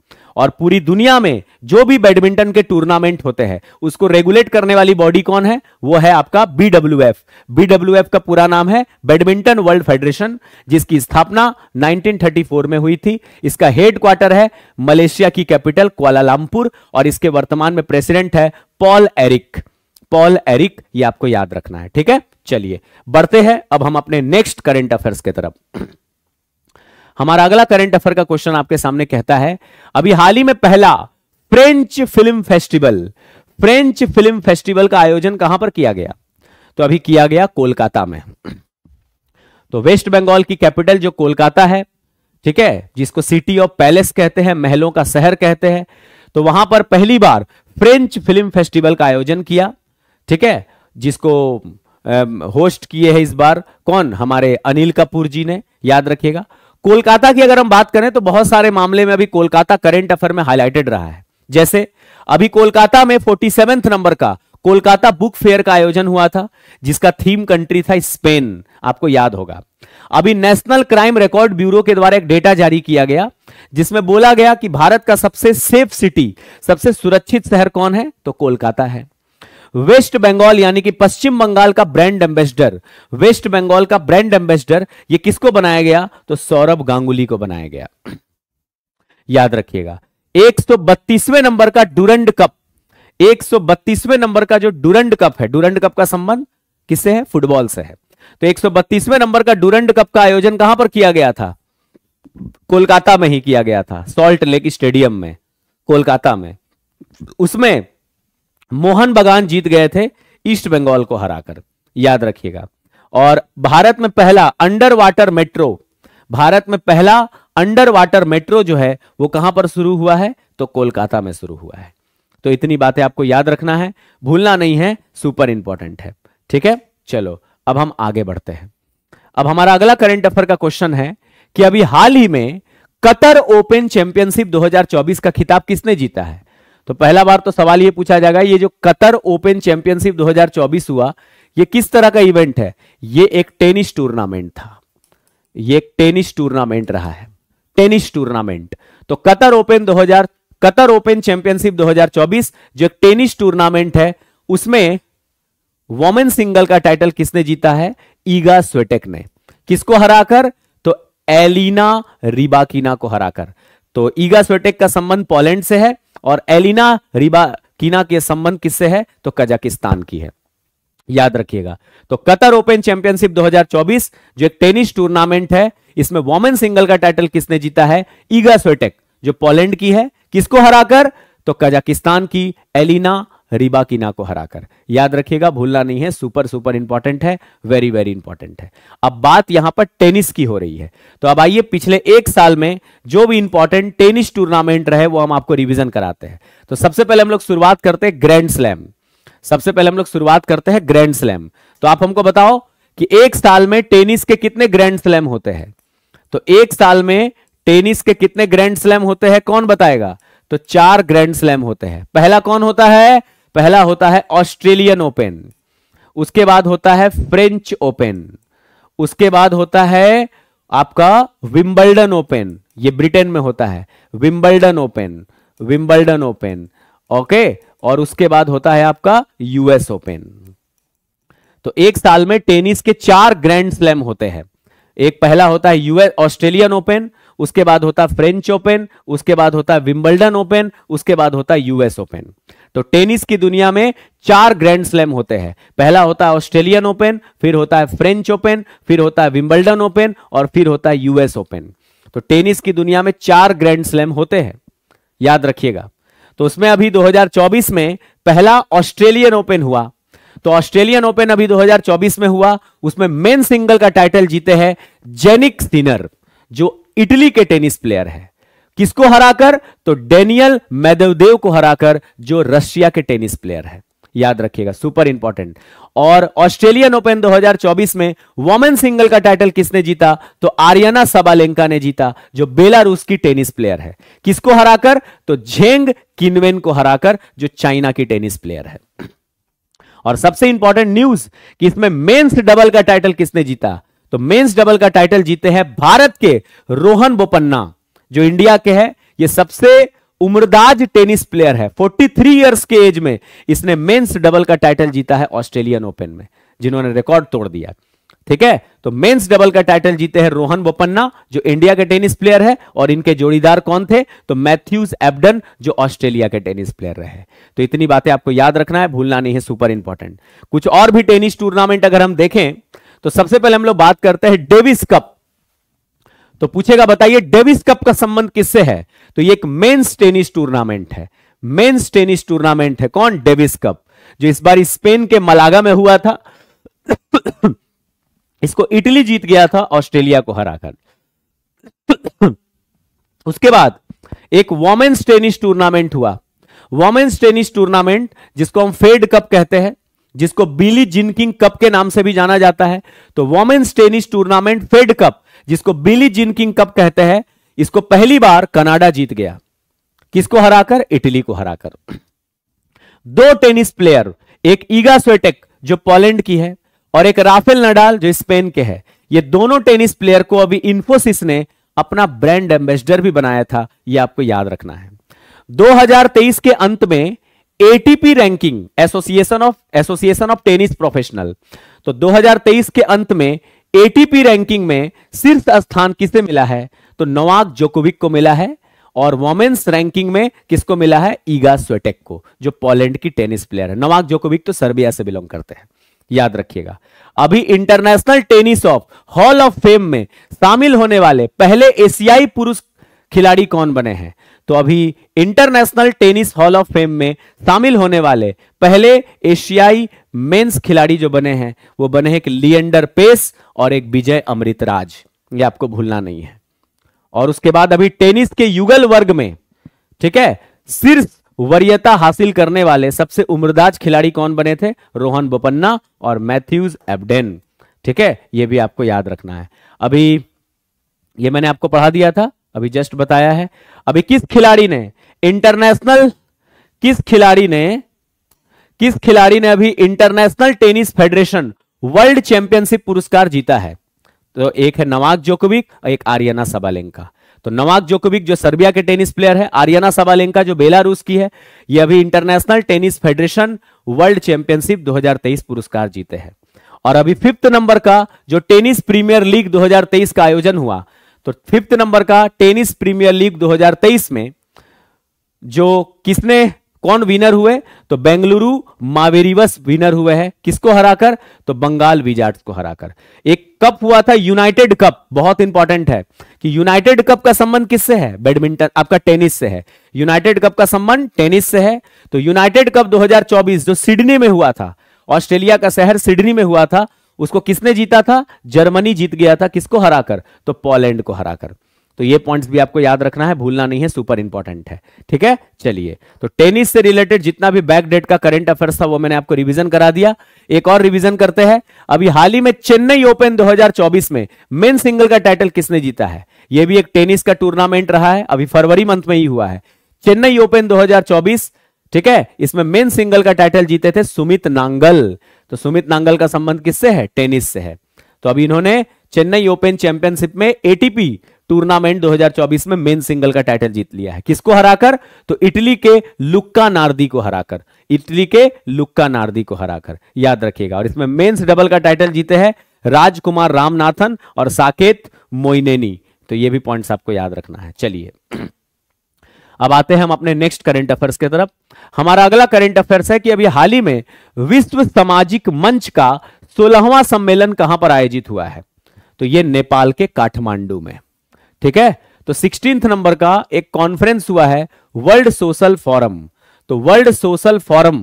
और पूरी दुनिया में जो भी बैडमिंटन के टूर्नामेंट होते हैं उसको रेगुलेट करने वाली बॉडी कौन है वो है आपका एफ बीडब्ल्यू एफ का पूरा नाम है बैडमिंटन वर्ल्ड फेडरेशन जिसकी स्थापना 1934 में हुई थी इसका हेड क्वार्टर है मलेशिया की कैपिटल क्वालालामपुर और इसके वर्तमान में प्रेसिडेंट है पॉल एरिक पॉल एरिक ये आपको याद रखना है ठीक है चलिए बढ़ते हैं अब हम अपने नेक्स्ट करेंट अफेयर्स की तरफ हमारा अगला करंट अफेयर का क्वेश्चन आपके सामने कहता है अभी हाल ही में पहला French film festival French film festival का आयोजन कहां पर किया गया तो अभी किया गया कोलकाता में तो वेस्ट बंगाल की कैपिटल जो कोलकाता है ठीक है जिसको सिटी ऑफ पैलेस कहते हैं महलों का शहर कहते हैं तो वहां पर पहली बार फ्रेंच फिल्म फेस्टिवल का आयोजन किया ठीक है जिसको होस्ट किए हैं इस बार कौन हमारे अनिल कपूर जी ने याद रखिएगा कोलकाता की अगर हम बात करें तो बहुत सारे मामले में अभी कोलकाता करेंट अफेयर में हाईलाइटेड रहा है जैसे अभी कोलकाता में फोर्टी नंबर का कोलकाता बुक फेयर का आयोजन हुआ था जिसका थीम कंट्री था स्पेन आपको याद होगा अभी नेशनल क्राइम रिकॉर्ड ब्यूरो के द्वारा एक डेटा जारी किया गया जिसमें बोला गया कि भारत का सबसे सेफ सिटी सबसे सुरक्षित शहर कौन है तो कोलकाता है वेस्ट बंगाल यानी कि पश्चिम बंगाल का ब्रांड एम्बेसडर वेस्ट बंगाल का ब्रांड एम्बेसडर ये किसको बनाया गया तो सौरभ गांगुली को बनाया गया याद रखिएगा एक सौ बत्तीसवें नंबर का डूरंड कप एक सौ बत्तीसवें नंबर का जो डूरंड कप है डूरंड कप का संबंध किससे है फुटबॉल से है तो एक सौ बत्तीसवें नंबर का डूरंड कप का आयोजन कहां पर किया गया था कोलकाता में ही किया गया था सॉल्ट लेक स्टेडियम में कोलकाता में उसमें मोहन बगान जीत गए थे ईस्ट बंगाल को हराकर याद रखिएगा और भारत में पहला अंडर वाटर मेट्रो भारत में पहला अंडर वाटर मेट्रो जो है वो कहां पर शुरू हुआ है तो कोलकाता में शुरू हुआ है तो इतनी बातें आपको याद रखना है भूलना नहीं है सुपर इंपॉर्टेंट है ठीक है चलो अब हम आगे बढ़ते हैं अब हमारा अगला करंट अफेयर का क्वेश्चन है कि अभी हाल ही में कतर ओपन चैंपियनशिप 2024 का खिताब किसने जीता है तो पहला बार तो सवाल ये पूछा जाएगा ये जो कतर ओपन चैंपियनशिप 2024 हुआ ये किस तरह का इवेंट है ये एक टेनिस टूर्नामेंट था ये एक टेनिस टूर्नामेंट रहा है टेनिस टूर्नामेंट तो Qatar open 2000 Qatar open championship 2024 जो एक टेनिस टूर्नामेंट है उसमें वोमेन सिंगल का टाइटल किसने जीता है ईगा स्वेटेक ने किसको हराकर तो एलिना रिबाकिना को हराकर तो ईगा स्वेटेक का संबंध पोलैंड से है और एलिना रिबाकिना के संबंध किससे है तो कजाकिस्तान की है याद रखिएगा तो कतर ओपन चैंपियनशिप 2024 जो एक टेनिस टूर्नामेंट है इसमें वॉमेन सिंगल का टाइटल किसने जीता है ईगा स्वेटेक जो पोलैंड की है किसको हराकर तो कजाकिस्तान की एलिना रिबाकिना को हराकर याद रखिएगा भूलना नहीं है सुपर सुपर इंपॉर्टेंट है वेरी वेरी इंपॉर्टेंट है अब बात यहां पर टेनिस की हो रही है तो अब आइए पिछले एक साल में जो भी इंपॉर्टेंट टेनिस टूर्नामेंट रहे वो हम आपको रिविजन कराते हैं तो सबसे पहले हम लोग शुरुआत करते हैं ग्रैंड स्लैम सबसे पहले हम लोग शुरुआत करते हैं ग्रैंड स्लैम तो आप हमको बताओ कि एक साल में टेनिस के कितने ग्रैंड स्लैम होते हैं तो एक साल में टेनिस के कितने ग्रैंड स्लैम होते हैं कौन बताएगा तो चार ग्रैंड स्लैम होते हैं पहला कौन होता है पहला होता है ऑस्ट्रेलियन ओपन उसके बाद होता है फ्रेंच ओपन उसके बाद होता है आपका विम्बल्डन ओपन ये ब्रिटेन में होता है Wimbledon open Wimbledon open okay और उसके बाद होता है आपका यूएस ओपन तो एक साल में टेनिस के चार ग्रैंड स्लैम होते हैं एक पहला होता है यूएस ऑस्ट्रेलियन ओपन उसके बाद होता फ्रेंच ओपन उसके बाद होता विंबलडन ओपन उसके बाद होता यूएस ओपन तो टेनिस की दुनिया में चार ग्रैंड स्लैम होते हैं पहला होता है ऑस्ट्रेलियन ओपन फिर होता है फ्रेंच ओपन फिर होता है विंबलडन ओपन और फिर होता है यूएस ओपन तो टेनिस की दुनिया में चार ग्रैंड स्लैम होते हैं याद रखिएगा तो उसमें अभी 2024 में पहला ऑस्ट्रेलियन ओपन हुआ तो ऑस्ट्रेलियन ओपन अभी 2024 में हुआ उसमें मेन सिंगल का टाइटल जीते हैं जेनिक सिनर जो इटली के टेनिस प्लेयर है किसको हराकर तो डेनियल मेदवदेव को हराकर जो रशिया के टेनिस प्लेयर है याद रखिएगा सुपर इंपॉर्टेंट और ऑस्ट्रेलियन ओपन 2024 में वोमेन सिंगल का टाइटल किसने जीता तो आर्यना सबालेंका ने जीता जो बेलारूस की टेनिस प्लेयर है किसको हराकर तो झेंग किनवेन को हराकर जो चाइना की टेनिस प्लेयर है और सबसे इंपॉर्टेंट न्यूज कि इसमें मेंस डबल का टाइटल किसने जीता तो मेंस डबल का टाइटल जीते हैं भारत के रोहन बोपन्ना जो इंडिया के है ये सबसे उम्रदाज टेनिस प्लेयर है 43 इयर्स के एज में इसने मेंस डबल का टाइटल जीता है ऑस्ट्रेलियन ओपन में जिन्होंने रिकॉर्ड तोड़ दिया ठीक है तो मेंस डबल का टाइटल जीते हैं रोहन बोपन्ना जो इंडिया के टेनिस प्लेयर है और इनके जोड़ीदार कौन थे तो मैथ्यूज एबडन जो ऑस्ट्रेलिया के टेनिस प्लेयर रहे तो इतनी बातें आपको याद रखना है भूलना नहीं है सुपर इंपॉर्टेंट कुछ और भी टेनिस टूर्नामेंट अगर हम देखें तो सबसे पहले हम लोग बात करते हैं डेविस कप तो पूछेगा बताइए डेविस कप का संबंध किससे है तो ये एक मेंस टेनिस टूर्नामेंट है मेंस टेनिस टूर्नामेंट है कौन डेविस कप जो इस बार स्पेन के मलागा में हुआ था इसको इटली जीत गया था ऑस्ट्रेलिया को हराकर उसके बाद एक वॉमेन्स टेनिस टूर्नामेंट हुआ वॉमेन्स टेनिस टूर्नामेंट जिसको हम फेड कप कहते हैं जिसको बिली जिनकिंग कप के नाम से भी जाना जाता है तो women's tennis tournament Fed cup जिसको बिली जिनकिंग कप कहते हैं इसको पहली बार कनाडा जीत गया किसको हराकर इटली को हराकर दो टेनिस प्लेयर एक ईगा स्वेटेक जो पोलैंड की है और एक राफेल नडाल जो स्पेन के है ये दोनों टेनिस प्लेयर को अभी इन्फोसिस ने अपना ब्रांड एम्बेसडर भी बनाया था ये आपको याद रखना है 2023 के अंत में ATP ranking association of association of tennis professional तो 2023 के अंत में एटीपी रैंकिंग में शीर्ष स्थान किसे मिला है तो नवाक जोकोविक को मिला है और वोमेन्स रैंकिंग में किसको मिला है ईगा स्वेटेक को जो पोलैंड की टेनिस प्लेयर है नवाक जोकोविक तो सर्बिया से बिलोंग करते हैं याद रखिएगा अभी international tennis of hall of fame में शामिल होने वाले पहले एशियाई पुरुष खिलाड़ी कौन बने हैं तो अभी international tennis hall of fame में शामिल होने वाले पहले एशियाई मेंस खिलाड़ी जो बने हैं वो बने हैं लियंडर पेस और एक विजय अमृतराज ये आपको भूलना नहीं है और उसके बाद अभी टेनिस के युगल वर्ग में ठीक है शीर्ष वरीयता हासिल करने वाले सबसे उम्रदाज खिलाड़ी कौन बने थे रोहन बोपन्ना और मैथ्यूज एबडेन ठीक है ये भी आपको याद रखना है अभी ये मैंने आपको पढ़ा दिया था अभी जस्ट बताया है अभी किस खिलाड़ी ने इंटरनेशनल किस खिलाड़ी ने किस खिलाड़ी ने अभी international tennis federation world championship पुरस्कार जीता है तो एक है नवाक जोकोविक और एक आर्यना सबालेंका तो नवाक जोकोविक जो सर्बिया के टेनिस प्लेयर है आर्यना सबालेंका जो बेलारूस की है ये अभी international tennis federation world championship 2023 पुरस्कार जीते हैं और अभी फिफ्थ नंबर का जो टेनिस प्रीमियर लीग 2023 का आयोजन हुआ तो फिफ्थ नंबर का टेनिस प्रीमियर लीग 2023 में जो किसने कौन विनर हुए तो बेंगलुरु मावेरिवस विनर हुए हैं किसको हराकर तो बंगाल विजार्ट को हराकर एक कप हुआ था यूनाइटेड कप बहुत इंपॉर्टेंट है कि यूनाइटेड कप का संबंध किससे है बैडमिंटन आपका टेनिस से है यूनाइटेड कप का संबंध टेनिस से है तो यूनाइटेड कप 2024 जो सिडनी में हुआ था ऑस्ट्रेलिया का शहर सिडनी में हुआ था उसको किसने जीता था जर्मनी जीत गया था किसको हराकर तो पोलैंड को हराकर तो ये पॉइंट्स भी आपको याद रखना है भूलना नहीं है सुपर इंपॉर्टेंट है ठीक है चलिए तो टेनिस से रिलेटेड जितना भी बैक डेट का करंट अफेयर्स था वो मैंने आपको रिवीजन करा दिया एक और रिवीजन करते हैं अभी हाल ही में चेन्नई ओपन 2024 में मेन सिंगल का टाइटल किसने जीता है ये भी एक टेनिस का टूर्नामेंट रहा है अभी फरवरी मंथ में ही हुआ है चेन्नई ओपन दो ठीक है इसमें मेन सिंगल का टाइटल जीते थे सुमित नांगल तो सुमित नांगल का संबंध किससे है टेनिस से है तो अभी इन्होंने चेन्नई ओपन चैंपियनशिप में एटीपी टूर्नामेंट 2024 में मेन सिंगल का टाइटल जीत लिया है किसको हराकर तो इटली के लुक्का नार्दी को हराकर इटली के लुक्का नार्दी को हराकर याद रखिएगा और इसमें मेंस डबल का टाइटल जीते हैं राजकुमार रामनाथन और साकेत मोइनेनी तो ये भी पॉइंट्स आपको याद रखना है चलिए अब आते हैं हम अपने नेक्स्ट करंट अफेयर्स की तरफ हमारा अगला करंट अफेयर्स है कि अभी हाल ही में विश्व सामाजिक मंच का सोलहवां सम्मेलन कहां पर आयोजित हुआ है तो यह नेपाल के काठमांडू में ठीक है तो सिक्सटीन नंबर का एक कॉन्फ्रेंस हुआ है वर्ल्ड सोशल फोरम तो वर्ल्ड सोशल फोरम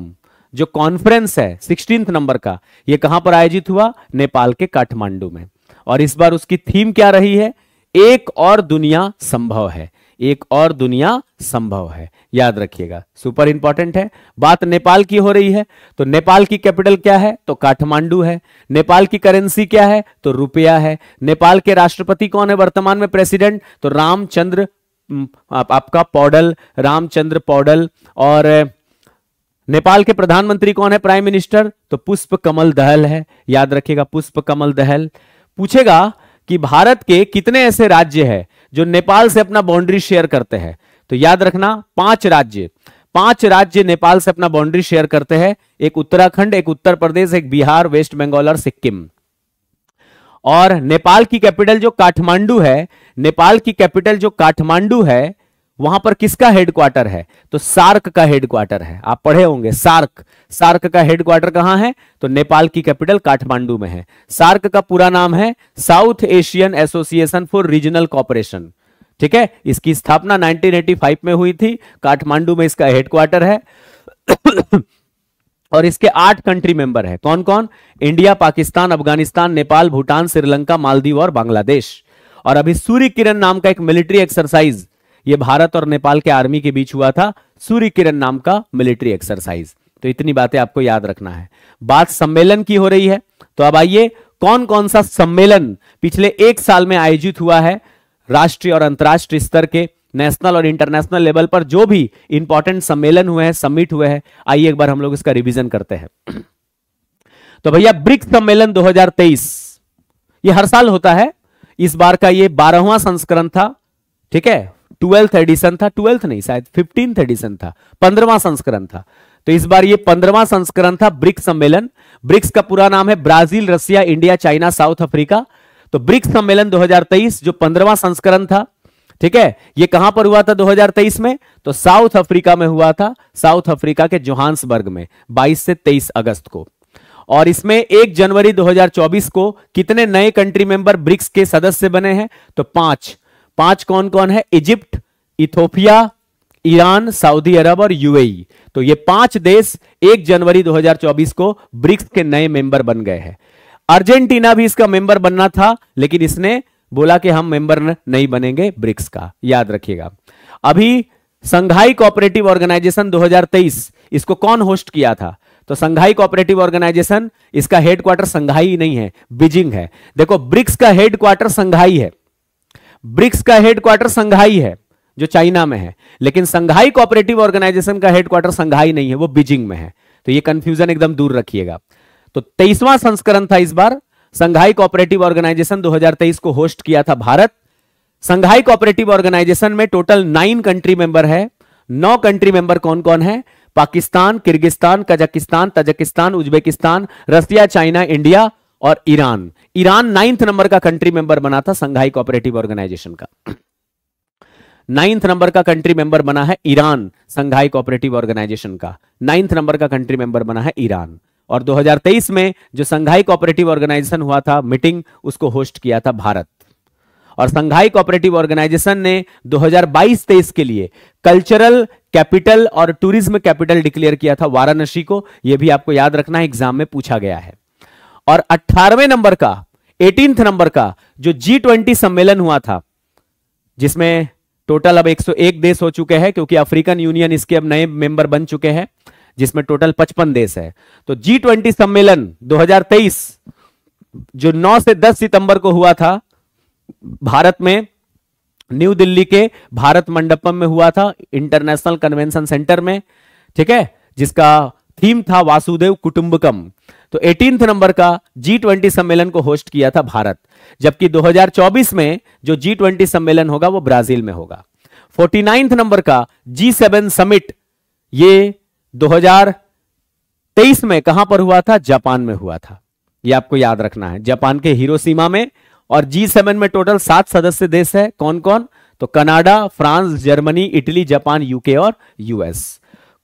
जो कॉन्फ्रेंस है सिक्सटींथ नंबर का ये कहां पर आयोजित हुआ नेपाल के काठमांडू में और इस बार उसकी थीम क्या रही है एक और दुनिया संभव है एक और दुनिया संभव है याद रखिएगा सुपर इंपॉर्टेंट है बात नेपाल की हो रही है तो नेपाल की कैपिटल क्या है तो काठमांडू है नेपाल की करेंसी क्या है तो रुपया है नेपाल के राष्ट्रपति कौन है वर्तमान में प्रेसिडेंट तो रामचंद्र आप, आपका पौडल रामचंद्र पौडल और नेपाल के प्रधानमंत्री कौन है प्राइम मिनिस्टर तो पुष्प कमल दहल है याद रखिएगा पुष्प कमल दहल पूछेगा कि भारत के कितने ऐसे राज्य हैं जो नेपाल से अपना बाउंड्री शेयर करते हैं तो याद रखना पांच राज्य पांच राज्य नेपाल से अपना बाउंड्री शेयर करते हैं एक उत्तराखंड एक उत्तर प्रदेश एक बिहार वेस्ट बंगाल और सिक्किम और नेपाल की कैपिटल जो काठमांडू है नेपाल की कैपिटल जो काठमांडू है वहां पर किसका हेडक्वार्टर है तो सार्क का हेडक्वार्टर है आप पढ़े होंगे सार्क सार्क का हेडक्वार्टर कहां है तो नेपाल की कैपिटल काठमांडू में है सार्क का पूरा नाम है South Asian association for regional cooperation ठीक है इसकी स्थापना 1985 में हुई थी काठमांडू में इसका हेडक्वार्टर है और इसके आठ कंट्री मेंबर है कौन कौन इंडिया पाकिस्तान अफगानिस्तान नेपाल भूटान श्रीलंका मालदीव और बांग्लादेश और अभी सूर्य किरण नाम का एक मिलिट्री एक्सरसाइज ये भारत और नेपाल के आर्मी के बीच हुआ था सूर्य किरण नाम का मिलिट्री एक्सरसाइज तो इतनी बातें आपको याद रखना है बात सम्मेलन की हो रही है तो अब आइए कौन कौन सा सम्मेलन पिछले एक साल में आयोजित हुआ है राष्ट्रीय और अंतर्राष्ट्रीय स्तर के नेशनल और इंटरनेशनल लेवल पर जो भी इंपॉर्टेंट सम्मेलन हुए हैं समिट हुए हैं आइए एक बार हम लोग इसका रिवीजन करते हैं तो भैया ब्रिक्स सम्मेलन 2023 ये हर साल होता है इस बार का ये बारहवां संस्करण था ठीक है ट्वेल्थ एडिशन था ट्वेल्थ नहीं शायद फिफ्टीन एडिशन था पंद्रवा संस्करण था तो इस बार ये पंद्रवा संस्करण था ब्रिक्स सम्मेलन ब्रिक्स का पूरा नाम है Brazil Russia India China South Africa तो ब्रिक्स सम्मेलन 2023 जो पंद्रवा संस्करण था ठीक है ये कहां पर हुआ था 2023 में तो साउथ अफ्रीका में हुआ था साउथ अफ्रीका के जोहान्सबर्ग में 22 से 23 अगस्त को और इसमें 1 जनवरी 2024 को कितने नए कंट्री मेंबर ब्रिक्स के सदस्य बने हैं तो पांच पांच कौन कौन है Egypt Ethiopia Iran Saudi Arab और यूएई तो ये पांच देश 1 जनवरी 2024 को ब्रिक्स के नए मेंबर बन गए हैं अर्जेंटीना भी इसका मेंबर बनना था लेकिन इसने बोला कि हम मेंबर नहीं बनेंगे ब्रिक्स का याद रखिएगा अभी संघाई कोऑपरेटिव ऑर्गेनाइजेशन 2023 इसको कौन होस्ट किया था तो संघाई कोऑपरेटिव ऑर्गेनाइजेशन इसका हेडक्वार्टर संघाई नहीं है बीजिंग है देखो ब्रिक्स का हेडक्वार्टर संघाई है ब्रिक्स का हेडक्वार्टर संघाई है जो चाइना में है लेकिन संघाई कोऑपरेटिव ऑर्गेनाइजेशन का हेडक्वार्टर संघाई नहीं है वो बीजिंग में है तो ये कंफ्यूजन एकदम दूर रखिएगा तो तेईसवां संस्करण था इस बार संघाई कोऑपरेटिव ऑर्गेनाइजेशन 2023 को होस्ट किया था भारत संघाई कोऑपरेटिव ऑर्गेनाइजेशन में टोटल नाइन कंट्री मेंबर है नौ कंट्री मेंबर कौन कौन है Pakistan Kyrgyzstan Kazakhstan Tajikistan Uzbekistan Russia China India और ईरान ईरान नाइन्थ नंबर का कंट्री मेंबर बना था संघाई कोऑपरेटिव ऑर्गेनाइजेशन का नाइन्थ नंबर का कंट्री मेंबर बना है ईरान संघाई कोऑपरेटिव ऑर्गेनाइजेशन का नाइन्थ नंबर का कंट्री मेंबर बना है ईरान और 2023 में जो संघाई कोऑपरेटिव ऑर्गेनाइजेशन हुआ था मीटिंग उसको होस्ट किया था भारत और संघाई कोऑपरेटिव ऑर्गेनाइजेशन ने 2022-23 के लिए कल्चरल कैपिटल और टूरिज्म कैपिटल डिक्लेयर किया था वाराणसी को यह भी आपको याद रखना है एग्जाम में पूछा गया है और अट्ठारहवें नंबर का एटीन नंबर का जो जी सम्मेलन हुआ था जिसमें टोटल अब 101 देश हो चुके हैं क्योंकि अफ्रीकन यूनियन इसके अब नए मेंबर बन चुके हैं जिसमें टोटल 55 देश है तो जी ट्वेंटी सम्मेलन 2023 जो 9 से 10 सितंबर को हुआ था भारत में न्यू दिल्ली के भारत मंडपम में हुआ था इंटरनेशनल कन्वेंशन सेंटर में ठीक है जिसका थीम था वासुदेव कुटुंबकम तो एटींथ नंबर का जी ट्वेंटी सम्मेलन को होस्ट किया था भारत जबकि 2024 में जो जी ट्वेंटी सम्मेलन होगा वो ब्राजील में होगा फोर्टी नंबर का जी सेवन समिट ये 2023 में कहां पर हुआ था जापान में हुआ था ये आपको याद रखना है जापान के सीमा में और जी सेवन में टोटल सात सदस्य देश है कौन कौन तो Canada France Germany Italy Japan UK और यूएस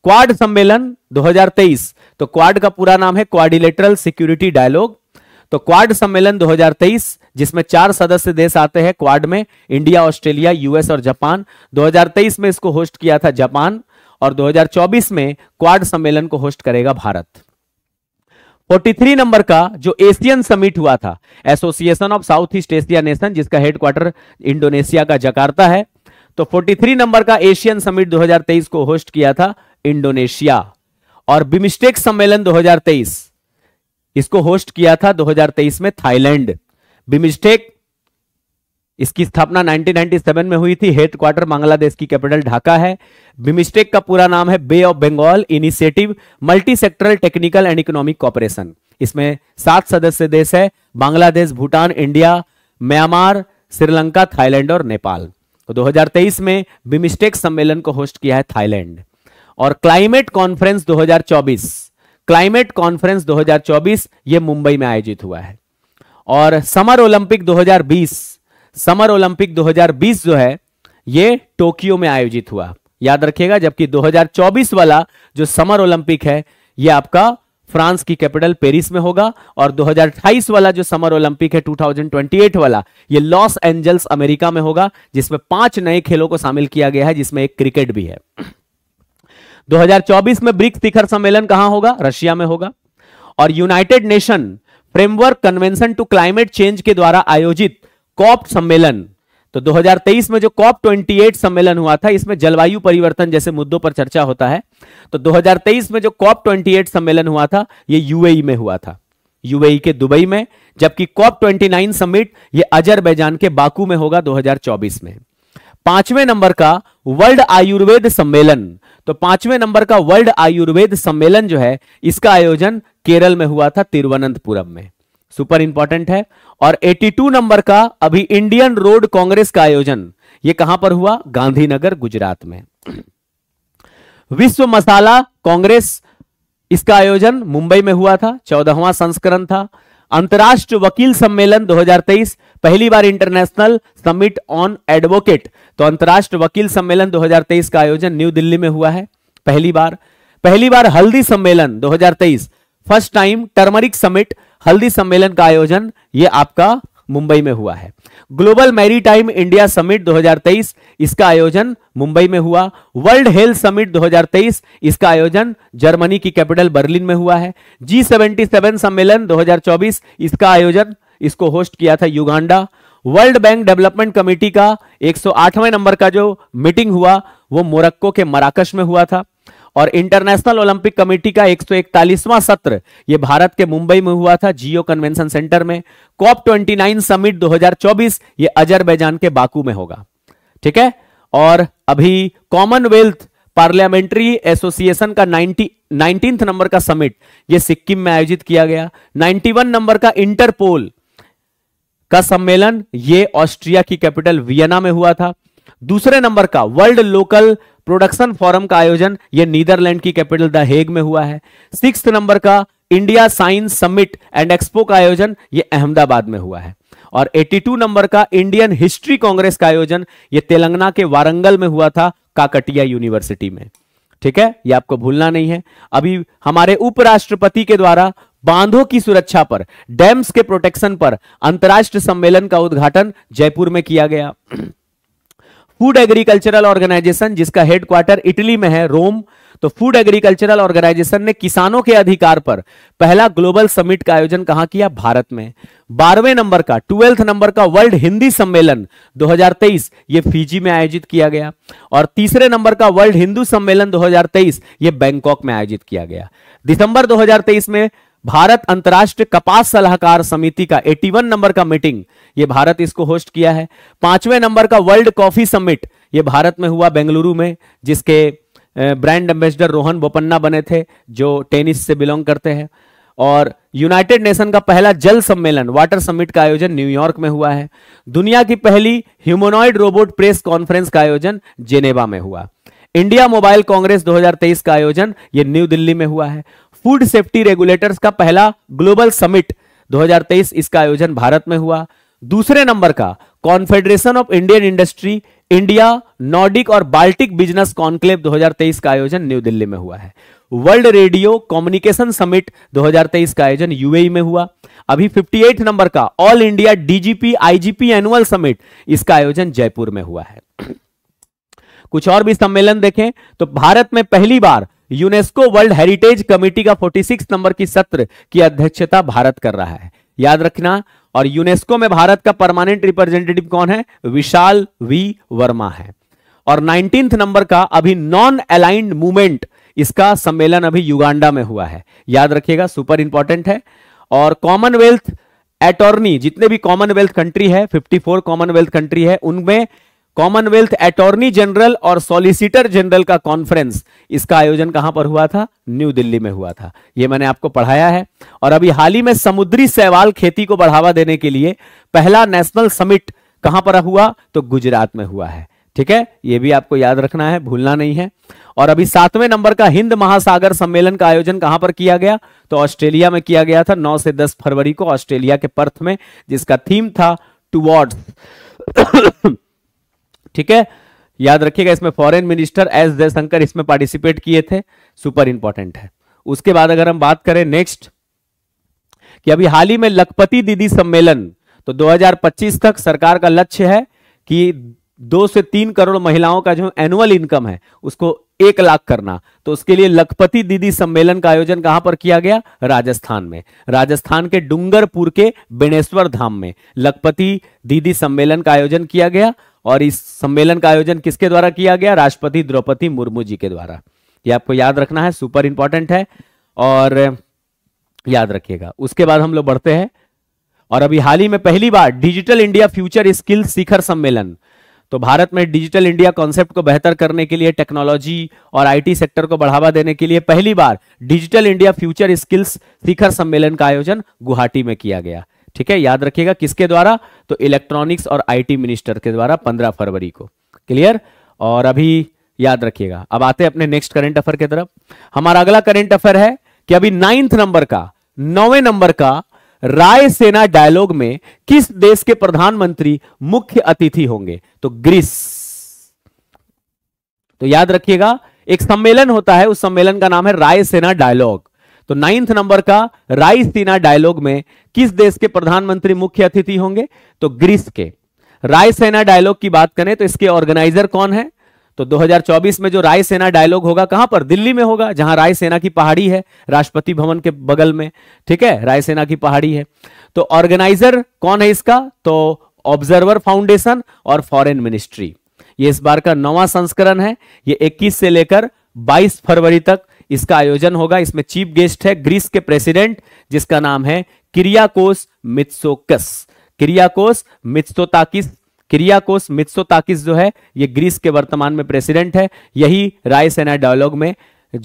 क्वाड सम्मेलन 2023 तो क्वाड का पूरा नाम है क्वाडिलेटरल सिक्योरिटी डायलॉग तो क्वाड सम्मेलन 2023 जिसमें चार सदस्य देश आते हैं क्वाड में इंडिया ऑस्ट्रेलिया यूएस और जापान 2023 में इसको होस्ट किया था जापान और 2024 में क्वाड सम्मेलन को होस्ट करेगा भारत 43 नंबर का जो एशियन समिट हुआ था association of South East Asia nation जिसका हेडक्वार्टर इंडोनेशिया का जकार्ता है तो 43 नंबर का एशियन समिट 2023 को होस्ट किया था इंडोनेशिया और बिमिस्टेक सम्मेलन 2023 इसको होस्ट किया था 2023 में थाईलैंड बिमिस्टेक इसकी स्थापना 1997 में हुई थी हेडक्वार्टर बांग्लादेश की कैपिटल ढाका है बिमिस्टेक का पूरा नाम है Bay of Bengal initiative multi sectoral technical and economic cooperation इसमें सात सदस्य देश है Bangladesh Bhutan India Myanmar Sri Lanka Thailand और नेपाल तो 2023 में बिमिस्टेक सम्मेलन को होस्ट किया है थाईलैंड और क्लाइमेट कॉन्फ्रेंस दो क्लाइमेट कॉन्फ्रेंस दो ये मुंबई में आयोजित हुआ है और समर ओलंपिक दो समर ओलंपिक 2020 जो है ये टोक्यो में आयोजित हुआ याद रखिएगा जबकि 2024 वाला जो समर ओलंपिक है ये आपका फ्रांस की कैपिटल पेरिस में होगा और 2028 वाला जो समर ओलंपिक है 2028 वाला ये लॉस एंजल्स अमेरिका में होगा जिसमें पांच नए खेलों को शामिल किया गया है जिसमें एक क्रिकेट भी है 2024 में ब्रिक्स शिखर सम्मेलन कहां होगा रशिया में होगा और United Nation framework convention to climate change के द्वारा आयोजित कॉप सम्मेलन तो 2023 में जो कॉप 28 सम्मेलन हुआ था इसमें जलवायु परिवर्तन जैसे मुद्दों पर चर्चा होता है तो 2023 में जो कॉप 28 सम्मेलन हुआ था ये यूएई में हुआ था यूएई के दुबई में जबकि कॉप 29 समिट ये अजरबैजान के बाकू में होगा 2024 में पांचवें नंबर का वर्ल्ड आयुर्वेद सम्मेलन तो पांचवें नंबर का वर्ल्ड आयुर्वेद सम्मेलन जो है इसका आयोजन केरल में हुआ था तिरुवनंतपुरम में सुपर इंपॉर्टेंट है और 82 नंबर का अभी इंडियन रोड कांग्रेस का आयोजन ये कहां पर हुआ गांधीनगर गुजरात में विश्व मसाला कांग्रेस इसका आयोजन मुंबई में हुआ था चौदहवा संस्करण था अंतर्राष्ट्रीय वकील सम्मेलन 2023 पहली बार इंटरनेशनल समिट ऑन एडवोकेट तो अंतर्राष्ट्रीय वकील सम्मेलन 2023 का आयोजन न्यू दिल्ली में हुआ है पहली बार पहली बार हल्दी सम्मेलन 2023 फर्स्ट टाइम टर्मरिक समिट हल्दी सम्मेलन का आयोजन ये आपका मुंबई में हुआ है ग्लोबल मैरीटाइम इंडिया समिट 2023 इसका आयोजन मुंबई में हुआ वर्ल्ड हेल्थ समिट 2023 इसका आयोजन जर्मनी की कैपिटल बर्लिन में हुआ है जी सेवेंटी सेवन सम्मेलन 2024 इसका आयोजन इसको होस्ट किया था Uganda world bank development committee का 108वें नंबर का जो मीटिंग हुआ वो मोरक्को के मराकश में हुआ था और इंटरनेशनल ओलंपिक कमेटी का एक सत्र यह भारत के मुंबई में हुआ था जियो कन्वेंशन सेंटर में कॉप 29 समिट 2024 ये अजरबैजान के बाकू में होगा ठीक है और अभी कॉमनवेल्थ पार्लियामेंट्री एसोसिएशन का 90 नाइनटीन नंबर का समिट यह सिक्किम में आयोजित किया गया 91 नंबर का इंटरपोल का सम्मेलन ये ऑस्ट्रिया की कैपिटल वियना में हुआ था दूसरे नंबर का वर्ल्ड लोकल प्रोडक्शन फोरम का आयोजन यह नीदरलैंड की कैपिटल द हेग में हुआ है सिक्स नंबर का India science summit and expo का आयोजन ये अहमदाबाद में हुआ है और 82 नंबर का इंडियन हिस्ट्री कांग्रेस का आयोजन ये तेलंगाना के वारंगल में हुआ था काकटिया यूनिवर्सिटी में ठीक है ये आपको भूलना नहीं है अभी हमारे उपराष्ट्रपति के द्वारा बांधों की सुरक्षा पर डैम्स के प्रोटेक्शन पर अंतर्राष्ट्रीय सम्मेलन का उद्घाटन जयपुर में किया गया फूड एग्रीकल्चरल ऑर्गेनाइजेशन जिसका हेडक्वार्टर इटली में है रोम तो फूड एग्रीकल्चरल ऑर्गेनाइजेशन ने किसानों के अधिकार पर पहला ग्लोबल समिट का आयोजन कहां किया भारत में बारहवें नंबर का ट्वेल्थ नंबर का वर्ल्ड हिंदी सम्मेलन 2023 ये फिजी में आयोजित किया गया और तीसरे नंबर का वर्ल्ड हिंदू सम्मेलन 2023 ये बैंकॉक में आयोजित किया गया दिसंबर 2023 में भारत अंतर्राष्ट्रीय कपास सलाहकार समिति का 81 नंबर का मीटिंग ये भारत इसको होस्ट किया है पांचवें नंबर का वर्ल्ड कॉफी समिट ये भारत में हुआ बेंगलुरु में जिसके ब्रांड एम्बेसडर रोहन बोपन्ना बने थे जो टेनिस से बिलोंग करते हैं और यूनाइटेड नेशन का पहला जल सम्मेलन वाटर समिट का आयोजन न्यूयॉर्क में हुआ है दुनिया की पहली ह्यूमोनॉइड रोबोट प्रेस कॉन्फ्रेंस का आयोजन जेनेवा में हुआ इंडिया मोबाइल कांग्रेस 2023 का आयोजन ये न्यू दिल्ली में हुआ है फूड सेफ्टी रेगुलेटर्स का पहला ग्लोबल समिट 2023 इसका आयोजन भारत में हुआ दूसरे नंबर का confederation of Indian industry India Nordic और बाल्टिक बिजनेस कॉन्क्लेव 2023 का आयोजन न्यू दिल्ली में हुआ है वर्ल्ड रेडियो कम्युनिकेशन समिट 2023 का आयोजन यूएई में हुआ अभी 58 नंबर का all India DGP IGP annual summit इसका आयोजन जयपुर में हुआ है कुछ और भी सम्मेलन देखें तो भारत में पहली बार यूनेस्को वर्ल्ड हेरिटेज कमेटी का 46 नंबर की सत्र की अध्यक्षता भारत कर रहा है याद रखना और यूनेस्को में भारत का परमानेंट रिप्रेजेंटेटिव कौन है विशाल वी वर्मा है और नाइनटीन नंबर का अभी नॉन अलाइंड मूवमेंट इसका सम्मेलन अभी युगांडा में हुआ है याद रखिएगा सुपर इंपॉर्टेंट है और कॉमनवेल्थ एटॉर्नी जितने भी कॉमनवेल्थ कंट्री है 54 कॉमनवेल्थ कंट्री है उनमें कॉमनवेल्थ अटॉर्नी जनरल और सॉलिसिटर जनरल का कॉन्फ्रेंस इसका आयोजन कहां पर हुआ था न्यू दिल्ली में हुआ था यह मैंने आपको पढ़ाया है और अभी हाल ही में समुद्री सहवाल खेती को बढ़ावा देने के लिए पहला नेशनल समिट कहां पर हुआ तो गुजरात में हुआ है ठीक है यह भी आपको याद रखना है भूलना नहीं है और अभी सातवें नंबर का हिंद महासागर सम्मेलन का आयोजन कहां पर किया गया तो ऑस्ट्रेलिया में किया गया था 9 से 10 फरवरी को ऑस्ट्रेलिया के पर्थ में जिसका थीम था टुवर्ड्स ठीक है याद रखिएगा इसमें फॉरेन मिनिस्टर एस जयशंकर इसमें पार्टिसिपेट किए थे सुपर इंपॉर्टेंट है उसके बाद अगर हम बात करें नेक्स्ट कि अभी हाल ही में लखपति दीदी सम्मेलन तो 2025 तक सरकार का लक्ष्य है कि दो से तीन करोड़ महिलाओं का जो एनुअल इनकम है उसको एक लाख करना तो उसके लिए लखपति दीदी सम्मेलन का आयोजन कहां पर किया गया राजस्थान में राजस्थान के डूंगरपुर के बेणेश्वर धाम में लखपति दीदी सम्मेलन का आयोजन किया गया और इस सम्मेलन का आयोजन किसके द्वारा किया गया राष्ट्रपति द्रौपदी मुर्मू जी के द्वारा ये आपको याद रखना है सुपर इंपॉर्टेंट है और याद रखिएगा उसके बाद हम लोग बढ़ते हैं और अभी हाल ही में पहली बार डिजिटल इंडिया फ्यूचर स्किल शिखर सम्मेलन तो भारत में डिजिटल इंडिया कॉन्सेप्ट को बेहतर करने के लिए टेक्नोलॉजी और आईटी सेक्टर को बढ़ावा देने के लिए पहली बार डिजिटल इंडिया फ्यूचर स्किल्स शिखर सम्मेलन का आयोजन गुवाहाटी में किया गया ठीक है याद रखिएगा किसके द्वारा तो इलेक्ट्रॉनिक्स और आईटी मिनिस्टर के द्वारा पंद्रह फरवरी को क्लियर और अभी याद रखिएगा अब आते हैं अपने नेक्स्ट करंट अफेयर की तरफ हमारा अगला करंट अफेयर है कि अभी नाइन्थ नंबर का नौवे नंबर का रायसेना डायलॉग में किस देश के प्रधानमंत्री मुख्य अतिथि होंगे तो ग्रीस तो याद रखिएगा एक सम्मेलन होता है उस सम्मेलन का नाम है रायसेना डायलॉग तो नाइन्थ नंबर का रायसीना डायलॉग में किस देश के प्रधानमंत्री मुख्य अतिथि होंगे तो ग्रीस के रायसेना डायलॉग की बात करें तो इसके ऑर्गेनाइजर कौन है तो 2024 में जो रायसेना डायलॉग होगा कहां पर दिल्ली में होगा जहां रायसेना की पहाड़ी है राष्ट्रपति भवन के बगल में ठीक है रायसेना की पहाड़ी है तो ऑर्गेनाइजर कौन है इसका तो ऑब्जर्वर फाउंडेशन और फॉरेन मिनिस्ट्री ये इस बार का नवा संस्करण है ये 21 से लेकर 22 फरवरी तक इसका आयोजन होगा इसमें चीफ गेस्ट है ग्रीस के प्रेसिडेंट जिसका नाम है क्रियाकोस मित्सोकस क्रियाकोस मित्सोताकिस क्रियाकोस मित्सोताकिस जो है ये ग्रीस के वर्तमान में प्रेसिडेंट है यही राय सेना डायलॉग में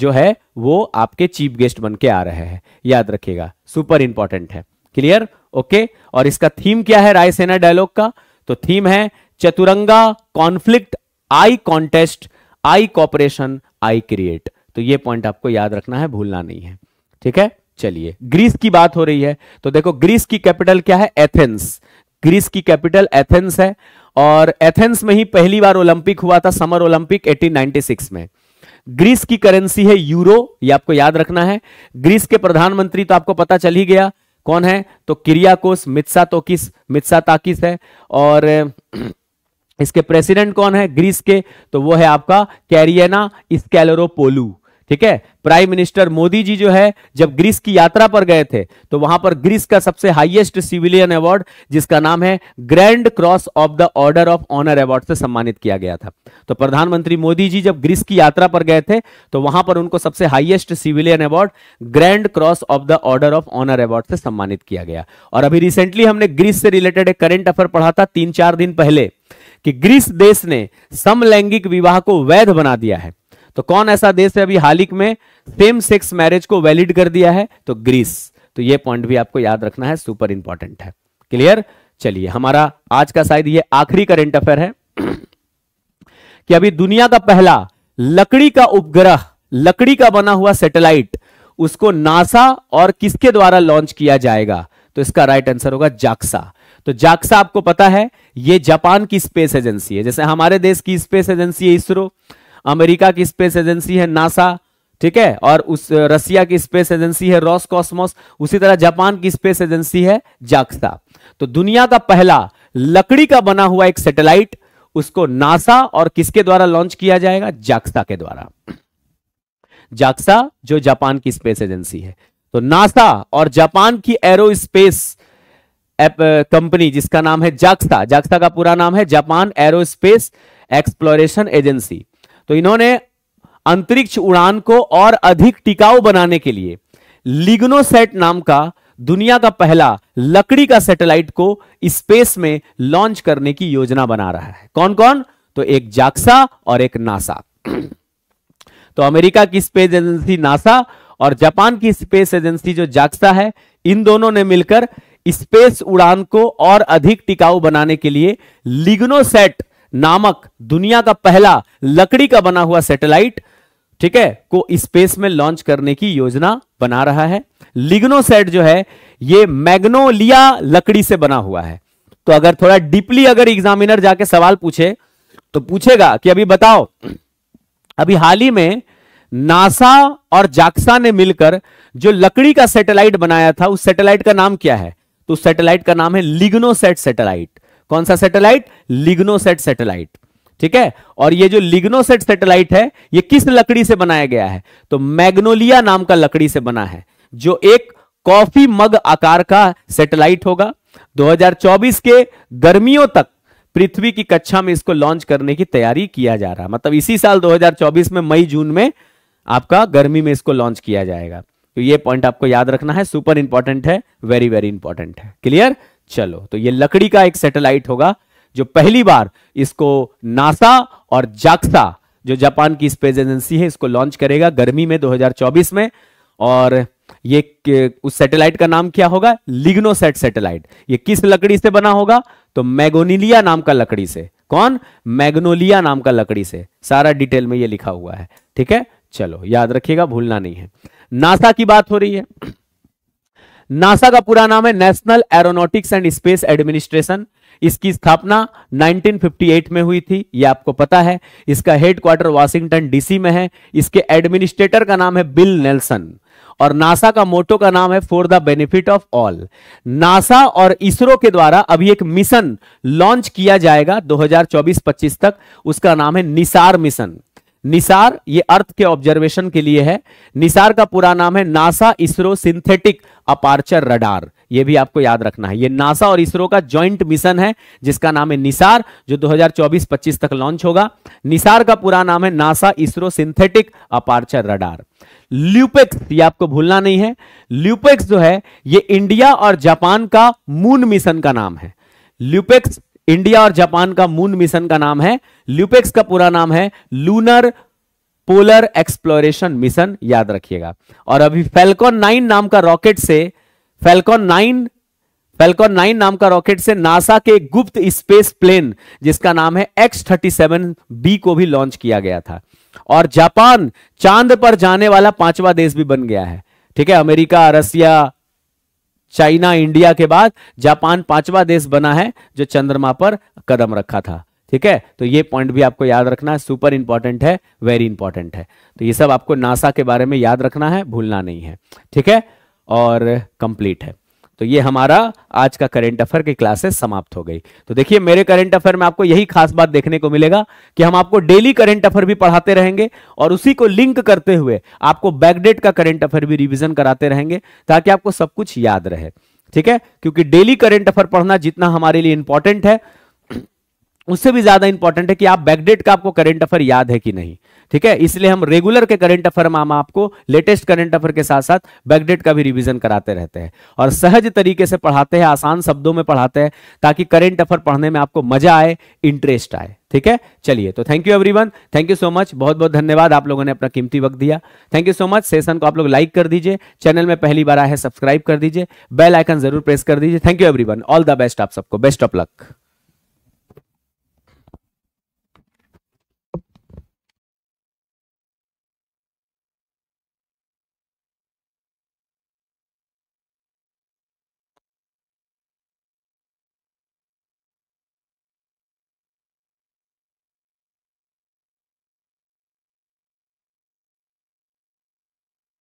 जो है वो आपके चीफ गेस्ट बन के आ रहे हैं याद रखिएगा सुपर इंपॉर्टेंट है क्लियर ओके और इसका थीम क्या है राय सेना डायलॉग का तो थीम है चतुरंगा कॉन्फ्लिक्ट आई कॉन्टेस्ट आई कॉपरेशन आई क्रिएट तो ये पॉइंट आपको याद रखना है भूलना नहीं है ठीक है चलिए ग्रीस की बात हो रही है तो देखो ग्रीस की कैपिटल क्या है एथेंस ग्रीस की कैपिटल एथेंस है और एथेंस में ही पहली बार ओलंपिक हुआ था समर ओलंपिक 1896 में ग्रीस की करेंसी है यूरो ये आपको याद रखना है ग्रीस के प्रधानमंत्री तो आपको पता चल ही गया कौन है तो क्रियाकोस मित्सा तो मित्सा ताकिस है और इसके प्रेसिडेंट कौन है ग्रीस के तो वो है आपका कैरियना स्कैलरोपोलू ठीक है प्राइम मिनिस्टर मोदी जी जो है जब ग्रीस की यात्रा पर गए थे तो वहां पर ग्रीस का सबसे हाईएस्ट सिविलियन अवार्ड जिसका नाम है grand cross of the order of honour award से सम्मानित किया गया था तो प्रधानमंत्री मोदी जी जब ग्रीस की यात्रा पर गए थे तो वहां पर उनको सबसे highest civilian award grand cross of the order of honour award से सम्मानित किया गया और अभी रिसेंटली हमने ग्रीस से रिलेटेड एक करेंट अफेयर पढ़ा था तीन चार दिन पहले कि ग्रीस देश ने समलैंगिक विवाह को वैध बना दिया है तो कौन ऐसा देश है अभी हाल ही में सेम सेक्स मैरिज को वैलिड कर दिया है तो ग्रीस तो ये पॉइंट भी आपको याद रखना है सुपर इंपॉर्टेंट है क्लियर चलिए हमारा आज का शायद ये आखिरी करेंट अफेयर है कि अभी दुनिया का पहला लकड़ी का उपग्रह लकड़ी का बना हुआ सैटेलाइट उसको नासा और किसके द्वारा लॉन्च किया जाएगा तो इसका राइट आंसर होगा जाक्सा तो जाक्सा आपको पता है ये जापान की स्पेस एजेंसी है जैसे हमारे देश की स्पेस एजेंसी है इसरो अमेरिका की स्पेस एजेंसी है नासा ठीक है और उस रसिया की स्पेस एजेंसी है रॉस कॉस्मोस उसी तरह जापान की स्पेस एजेंसी है जाक्सा तो दुनिया का पहला लकड़ी का बना हुआ एक सैटेलाइट उसको नासा और किसके द्वारा लॉन्च किया जाएगा जाक्सा के द्वारा जाक्सा जो जापान की स्पेस एजेंसी है तो नासा और जापान की एरो स्पेस कंपनी जिसका नाम है जाक्सा जाक्सा का पूरा नाम है जापान एरोस्पेस एक्सप्लोरेशन एजेंसी तो इन्होंने अंतरिक्ष उड़ान को और अधिक टिकाऊ बनाने के लिए लिग्नोसेट नाम का दुनिया का पहला लकड़ी का सैटेलाइट को स्पेस में लॉन्च करने की योजना बना रहा है कौन कौन तो एक जाक्सा और एक नासा तो अमेरिका की स्पेस एजेंसी नासा और जापान की स्पेस एजेंसी जो जाक्सा है इन दोनों ने मिलकर स्पेस उड़ान को और अधिक टिकाऊ बनाने के लिए लिग्नोसेट नामक दुनिया का पहला लकड़ी का बना हुआ सैटेलाइट ठीक है को स्पेस में लॉन्च करने की योजना बना रहा है लिग्नोसेट जो है ये मैग्नोलिया लकड़ी से बना हुआ है तो अगर थोड़ा डीपली अगर एग्जामिनर जाके सवाल पूछे तो पूछेगा कि अभी बताओ अभी हाल ही में नासा और जाक्सा ने मिलकर जो लकड़ी का सैटेलाइट बनाया था उस सैटेलाइट का नाम क्या है तो सैटेलाइट का नाम है लिग्नोसेट सैटेलाइट कौन सा सैटेलाइट लिग्नोसेट सैटेलाइट ठीक है और ये जो लिग्नोसेट सैटेलाइट है ये किस लकड़ी से बनाया गया है तो मैग्नोलिया नाम का लकड़ी से बना है जो एक कॉफी मग आकार का सैटेलाइट होगा 2024 के गर्मियों तक पृथ्वी की कक्षा में इसको लॉन्च करने की तैयारी किया जा रहा है मतलब इसी साल 2024 में मई जून में आपका गर्मी में इसको लॉन्च किया जाएगा तो ये पॉइंट आपको याद रखना है सुपर इंपॉर्टेंट है वेरी वेरी इंपॉर्टेंट है क्लियर चलो तो ये लकड़ी का एक सैटेलाइट होगा जो पहली बार इसको नासा और जाक्सा जो जापान की स्पेस एजेंसी है इसको लॉन्च करेगा गर्मी में 2024 में और ये उस सैटेलाइट का नाम क्या होगा लिग्नोसेट सैटेलाइट ये किस लकड़ी से बना होगा तो मैगोनिलिया नाम का लकड़ी से कौन मैग्नोलिया नाम का लकड़ी से सारा डिटेल में ये लिखा हुआ है ठीक है चलो याद रखिएगा भूलना नहीं है नासा की बात हो रही है नासा का पूरा नाम है National Aeronautics and Space Administration इसकी स्थापना 1958 में हुई थी यह आपको पता है इसका हेडक्वार्टर वाशिंगटन डीसी में है इसके एडमिनिस्ट्रेटर का नाम है बिल नेल्सन और नासा का मोटो का नाम है for the benefit of all NASA और इसरो के द्वारा अभी एक मिशन लॉन्च किया जाएगा 2024-25 तक उसका नाम है निसार मिशन निसार ये अर्थ के ऑब्जर्वेशन के लिए है निसार का पूरा नाम है NASA ISRO synthetic aperture radar ये भी आपको याद रखना है ये नासा और इसरो का जॉइंट मिशन है जिसका नाम है निसार जो 2024-25 तक लॉन्च होगा निसार का पूरा नाम है NASA ISRO synthetic aperture radar LUPEX ये आपको भूलना नहीं है ल्यूपेक्स जो है ये इंडिया और जापान का मून मिशन का नाम है ल्यूपेक्स इंडिया और जापान का मून मिशन का नाम है ल्यूपेक्स का पूरा नाम है लूनर पोलर एक्सप्लोरेशन मिशन याद रखिएगा और अभी फेल्कॉन नाइन नाम का रॉकेट से फेल्कॉन नाइन फेल्कॉन नाइन नाम का रॉकेट से नासा के गुप्त स्पेस प्लेन जिसका नाम है एक्स थर्टी सेवन बी को भी लॉन्च किया गया था और जापान चांद पर जाने वाला पांचवा देश भी बन गया है ठीक है अमेरिका रसिया चाइना इंडिया के बाद जापान पांचवा देश बना है जो चंद्रमा पर कदम रखा था ठीक है तो ये पॉइंट भी आपको याद रखना है सुपर इंपॉर्टेंट है वेरी इंपॉर्टेंट है तो ये सब आपको नासा के बारे में याद रखना है भूलना नहीं है ठीक है और कंप्लीट है तो ये हमारा आज का करेंट अफेयर की क्लासेस समाप्त हो गई तो देखिए मेरे करेंट अफेयर में आपको यही खास बात देखने को मिलेगा कि हम आपको डेली करेंट अफेयर भी पढ़ाते रहेंगे और उसी को लिंक करते हुए आपको बैकडेट का करेंट अफेयर भी रिविजन कराते रहेंगे ताकि आपको सब कुछ याद रहे ठीक है क्योंकि डेली करेंट अफेयर पढ़ना जितना हमारे लिए इंपॉर्टेंट है उससे भी ज्यादा इंपॉर्टेंट है कि आप बैकडेट का आपको करंट अफेयर याद है कि नहीं ठीक है इसलिए हम रेगुलर के करंट अफेयर में हम आपको लेटेस्ट करंट अफेयर के साथ साथ बैकडेट का भी रिवीजन कराते रहते हैं और सहज तरीके से पढ़ाते हैं आसान शब्दों में पढ़ाते हैं ताकि करंट अफेयर पढ़ने में आपको मजा आए इंटरेस्ट आए ठीक है चलिए तो thank you every thank you so much बहुत बहुत धन्यवाद आप लोगों ने अपना कीमती वक्त दिया thank you so much session को आप लोग लाइक कर दीजिए चैनल में पहली बार आए सब्सक्राइब कर दीजिए बेल आइकन जरूर प्रेस कर दीजिए thank you everyone all the best आप सबको बेस्ट ऑफ लक